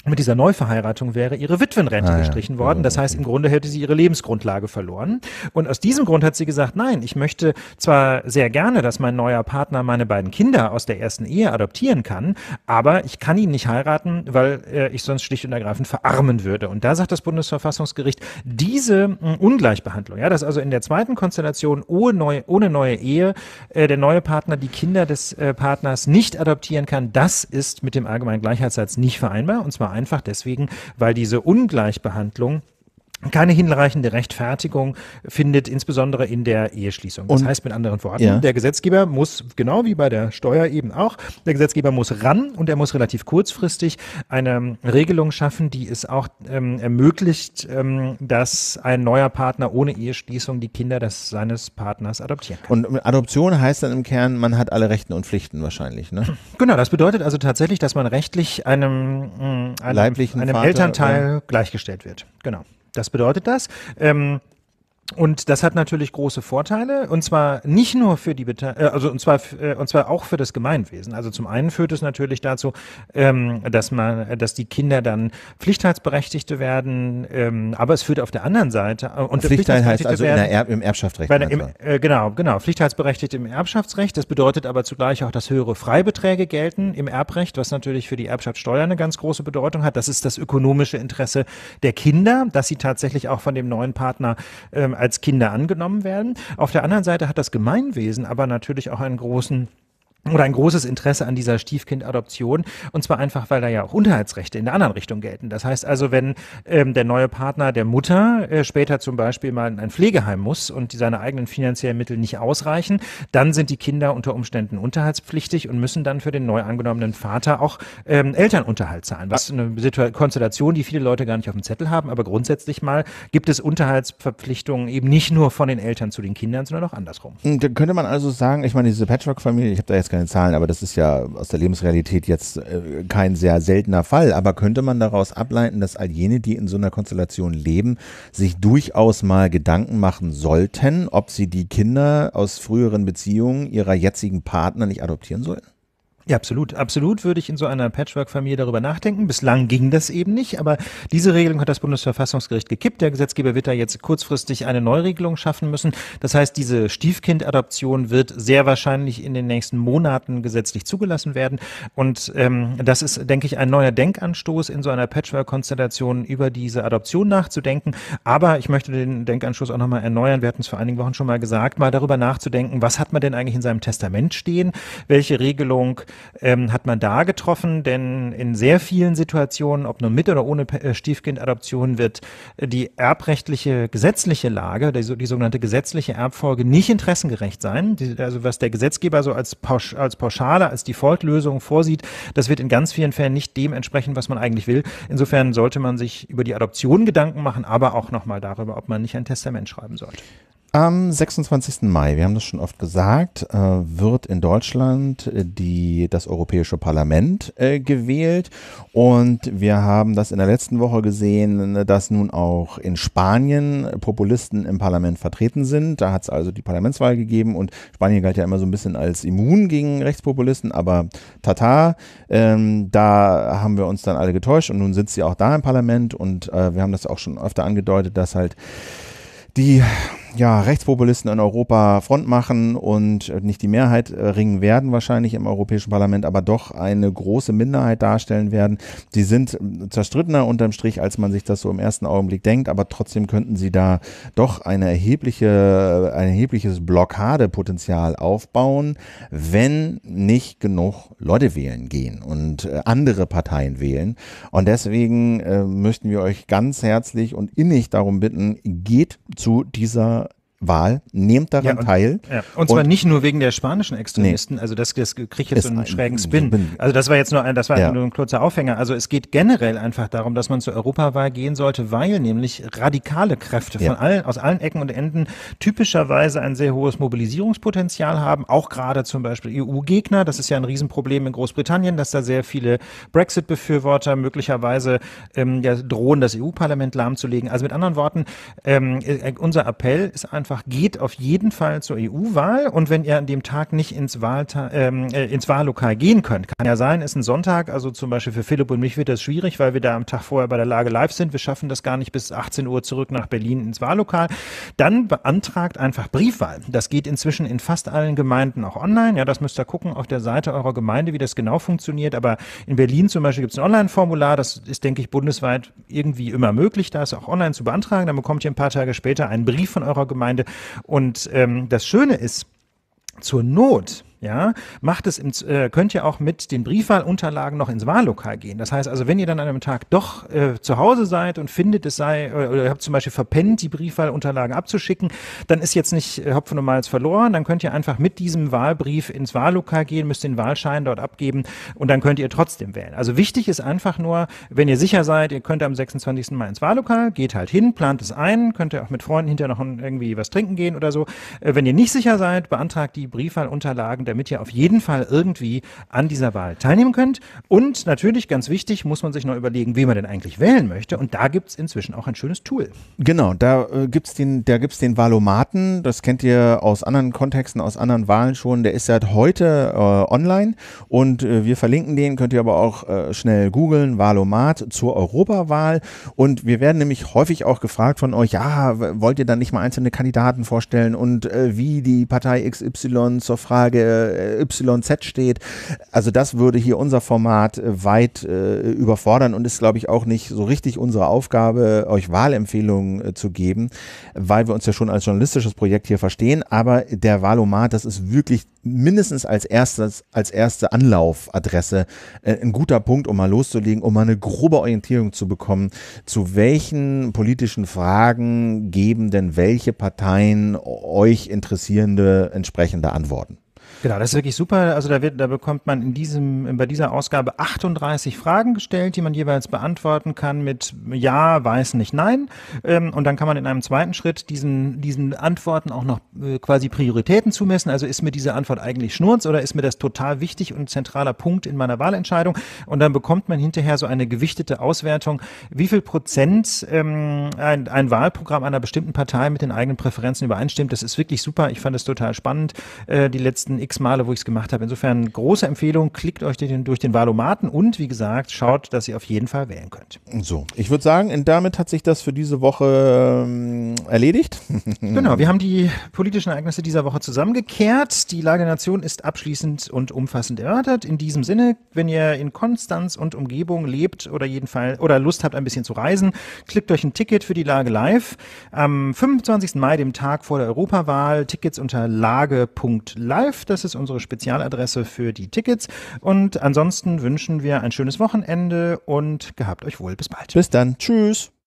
mit dieser Neuverheiratung wäre ihre Witwenrente ah, gestrichen ja. worden. Genau, das heißt, im Grunde hätte sie ihre Lebensgrundlage verloren. Und aus diesem Grund hat sie gesagt, nein, ich möchte zwar sehr gerne, dass mein neuer Partner meine beiden Kinder aus der ersten Ehe adoptieren kann, aber ich kann ihn nicht heiraten, weil äh, ich sonst schlicht und ergreifend verarmen würde. Und da sagt das Bundesverfassungsgericht, diese mh, Ungleichbehandlung, ja, dass also in der zweiten Konstellation ohne neue, ohne neue Ehe äh, der neue Partner die Kinder des äh, Partners nicht adoptieren kann, das ist mit dem allgemeinen Gleichheitssatz nicht vereinbar. Und zwar einfach deswegen, weil diese Ungleichbehandlung keine hinreichende Rechtfertigung findet insbesondere in der Eheschließung. Das und, heißt mit anderen Worten, ja. der Gesetzgeber muss, genau wie bei der Steuer eben auch, der Gesetzgeber muss ran und er muss relativ kurzfristig eine Regelung schaffen, die es auch ähm, ermöglicht, ähm, dass ein neuer Partner ohne Eheschließung die Kinder des, seines Partners adoptieren kann. Und ähm, Adoption heißt dann im Kern, man hat alle Rechten und Pflichten wahrscheinlich, ne? Genau, das bedeutet also tatsächlich, dass man rechtlich einem, mm, einem, einem Elternteil oder? gleichgestellt wird. Genau. Das bedeutet das. Ähm, und das hat natürlich große Vorteile und zwar nicht nur für die Bete äh, also und zwar äh, und zwar auch für das Gemeinwesen. Also zum einen führt es natürlich dazu, ähm, dass man, dass die Kinder dann Pflichtheitsberechtigte werden, ähm, aber es führt auf der anderen Seite äh, und Pflichtheit heißt also werden, Erb im Erbschaftsrecht. Bei, im, äh, genau, genau. Pflichtheitsberechtigte im Erbschaftsrecht. Das bedeutet aber zugleich auch, dass höhere Freibeträge gelten im Erbrecht, was natürlich für die Erbschaftssteuer eine ganz große Bedeutung hat. Das ist das ökonomische Interesse der Kinder, dass sie tatsächlich auch von dem neuen Partner ähm, als Kinder angenommen werden. Auf der anderen Seite hat das Gemeinwesen aber natürlich auch einen großen oder ein großes Interesse an dieser Stiefkindadoption. Und zwar einfach, weil da ja auch Unterhaltsrechte in der anderen Richtung gelten. Das heißt also, wenn ähm, der neue Partner der Mutter äh, später zum Beispiel mal in ein Pflegeheim muss und seine eigenen finanziellen Mittel nicht ausreichen, dann sind die Kinder unter Umständen unterhaltspflichtig und müssen dann für den neu angenommenen Vater auch ähm, Elternunterhalt zahlen. Was eine Situation, Konstellation, die viele Leute gar nicht auf dem Zettel haben. Aber grundsätzlich mal gibt es Unterhaltsverpflichtungen eben nicht nur von den Eltern zu den Kindern, sondern auch andersrum. Hm, dann könnte man also sagen, ich meine, diese Patchwork-Familie, ich habe da jetzt jetzt keine Zahlen, aber das ist ja aus der Lebensrealität jetzt äh, kein sehr seltener Fall. Aber könnte man daraus ableiten, dass all jene, die in so einer Konstellation leben, sich durchaus mal Gedanken machen sollten, ob sie die Kinder aus früheren Beziehungen ihrer jetzigen Partner nicht adoptieren sollten? Ja, absolut. Absolut würde ich in so einer Patchwork-Familie darüber nachdenken. Bislang ging das eben nicht, aber diese Regelung hat das Bundesverfassungsgericht gekippt. Der Gesetzgeber wird da jetzt kurzfristig eine Neuregelung schaffen müssen. Das heißt, diese Stiefkind-Adoption wird sehr wahrscheinlich in den nächsten Monaten gesetzlich zugelassen werden. Und ähm, das ist, denke ich, ein neuer Denkanstoß in so einer Patchwork-Konstellation über diese Adoption nachzudenken. Aber ich möchte den Denkanstoß auch nochmal erneuern. Wir hatten es vor einigen Wochen schon mal gesagt, mal darüber nachzudenken, was hat man denn eigentlich in seinem Testament stehen? Welche Regelung ähm, hat man da getroffen, denn in sehr vielen Situationen, ob nun mit oder ohne äh, Stiefkindadoption, wird äh, die erbrechtliche gesetzliche Lage, die, die sogenannte gesetzliche Erbfolge, nicht interessengerecht sein. Die, also was der Gesetzgeber so als, Pausch, als Pauschale, als Default-Lösung vorsieht, das wird in ganz vielen Fällen nicht dem entsprechen, was man eigentlich will. Insofern sollte man sich über die Adoption Gedanken machen, aber auch nochmal darüber, ob man nicht ein Testament schreiben sollte. Am 26. Mai, wir haben das schon oft gesagt, äh, wird in Deutschland äh, die, das Europäische Parlament äh, gewählt. Und wir haben das in der letzten Woche gesehen, dass nun auch in Spanien Populisten im Parlament vertreten sind. Da hat es also die Parlamentswahl gegeben und Spanien galt ja immer so ein bisschen als immun gegen Rechtspopulisten, aber tata, ähm, da haben wir uns dann alle getäuscht und nun sitzt sie auch da im Parlament und äh, wir haben das auch schon öfter angedeutet, dass halt die ja, Rechtspopulisten in Europa Front machen und äh, nicht die Mehrheit äh, ringen werden wahrscheinlich im Europäischen Parlament, aber doch eine große Minderheit darstellen werden. Sie sind äh, zerstrittener unterm Strich, als man sich das so im ersten Augenblick denkt, aber trotzdem könnten sie da doch eine erhebliche, ein erhebliches Blockadepotenzial aufbauen, wenn nicht genug Leute wählen gehen und andere Parteien wählen. Und deswegen äh, möchten wir euch ganz herzlich und innig darum bitten, geht zu dieser Wahl, nehmt daran ja, und, teil. Ja. Und zwar und, nicht nur wegen der spanischen Extremisten, nee, also das, das ich jetzt so einen schrägen Spin. Bin, also das war jetzt nur ein, das war ja. nur ein kurzer Aufhänger. Also es geht generell einfach darum, dass man zur Europawahl gehen sollte, weil nämlich radikale Kräfte von allen, aus allen Ecken und Enden typischerweise ein sehr hohes Mobilisierungspotenzial haben, auch gerade zum Beispiel EU-Gegner. Das ist ja ein Riesenproblem in Großbritannien, dass da sehr viele Brexit-Befürworter möglicherweise ähm, ja, drohen, das EU-Parlament lahmzulegen. Also mit anderen Worten, ähm, äh, unser Appell ist einfach, einfach, geht auf jeden Fall zur EU-Wahl und wenn ihr an dem Tag nicht ins, Wahlta ähm, äh, ins Wahllokal gehen könnt, kann ja sein, ist ein Sonntag, also zum Beispiel für Philipp und mich wird das schwierig, weil wir da am Tag vorher bei der Lage live sind. Wir schaffen das gar nicht bis 18 Uhr zurück nach Berlin ins Wahllokal. Dann beantragt einfach Briefwahl. Das geht inzwischen in fast allen Gemeinden auch online. Ja, das müsst ihr gucken auf der Seite eurer Gemeinde, wie das genau funktioniert. Aber in Berlin zum Beispiel gibt es ein Online-Formular. Das ist, denke ich, bundesweit irgendwie immer möglich. Da ist auch online zu beantragen. Dann bekommt ihr ein paar Tage später einen Brief von eurer Gemeinde Freunde. Und ähm, das Schöne ist, zur Not ja, macht es ins, äh, könnt ihr auch mit den Briefwahlunterlagen noch ins Wahllokal gehen. Das heißt also, wenn ihr dann an einem Tag doch äh, zu Hause seid und findet, es sei, oder, äh, oder ihr habt zum Beispiel verpennt, die Briefwahlunterlagen abzuschicken, dann ist jetzt nicht äh, Hopfen und Malz verloren, dann könnt ihr einfach mit diesem Wahlbrief ins Wahllokal gehen, müsst den Wahlschein dort abgeben und dann könnt ihr trotzdem wählen. Also wichtig ist einfach nur, wenn ihr sicher seid, ihr könnt am 26. Mai ins Wahllokal, geht halt hin, plant es ein, könnt ihr auch mit Freunden hinterher noch irgendwie was trinken gehen oder so. Äh, wenn ihr nicht sicher seid, beantragt die Briefwahlunterlagen damit ihr auf jeden Fall irgendwie an dieser Wahl teilnehmen könnt. Und natürlich, ganz wichtig, muss man sich noch überlegen, wen man denn eigentlich wählen möchte. Und da gibt es inzwischen auch ein schönes Tool. Genau, da äh, gibt es den, da den Wahlomaten. Das kennt ihr aus anderen Kontexten, aus anderen Wahlen schon. Der ist seit heute äh, online und äh, wir verlinken den. Könnt ihr aber auch äh, schnell googeln, Wahlomat zur Europawahl. Und wir werden nämlich häufig auch gefragt von euch, ja, wollt ihr dann nicht mal einzelne Kandidaten vorstellen und äh, wie die Partei XY zur Frage äh, YZ steht. Also das würde hier unser Format äh, weit äh, überfordern und ist, glaube ich, auch nicht so richtig unsere Aufgabe, euch Wahlempfehlungen äh, zu geben, weil wir uns ja schon als journalistisches Projekt hier verstehen. Aber der Wahlomat, das ist wirklich mindestens als erstes, als erste Anlaufadresse äh, ein guter Punkt, um mal loszulegen, um mal eine grobe Orientierung zu bekommen, zu welchen politischen Fragen geben denn welche Parteien euch interessierende entsprechende Antworten? Genau, das ist wirklich super. Also da wird, da bekommt man in diesem, bei dieser Ausgabe 38 Fragen gestellt, die man jeweils beantworten kann mit Ja, weiß nicht, nein. Ähm, und dann kann man in einem zweiten Schritt diesen, diesen Antworten auch noch äh, quasi Prioritäten zumessen. Also ist mir diese Antwort eigentlich Schnurz oder ist mir das total wichtig und zentraler Punkt in meiner Wahlentscheidung? Und dann bekommt man hinterher so eine gewichtete Auswertung, wie viel Prozent ähm, ein, ein Wahlprogramm einer bestimmten Partei mit den eigenen Präferenzen übereinstimmt. Das ist wirklich super. Ich fand es total spannend. Äh, die letzten x Male, wo ich es gemacht habe. Insofern große Empfehlung, klickt euch den, durch den Valomaten und wie gesagt, schaut, dass ihr auf jeden Fall wählen könnt. So, ich würde sagen, damit hat sich das für diese Woche ähm, erledigt. genau, wir haben die politischen Ereignisse dieser Woche zusammengekehrt. Die Lage der Nation ist abschließend und umfassend erörtert. In diesem Sinne, wenn ihr in Konstanz und Umgebung lebt oder jedenfalls oder Lust habt, ein bisschen zu reisen, klickt euch ein Ticket für die Lage live. Am 25. Mai, dem Tag vor der Europawahl, Tickets unter lage.live. Das das ist unsere Spezialadresse für die Tickets. Und ansonsten wünschen wir ein schönes Wochenende und gehabt euch wohl. Bis bald. Bis dann. Tschüss.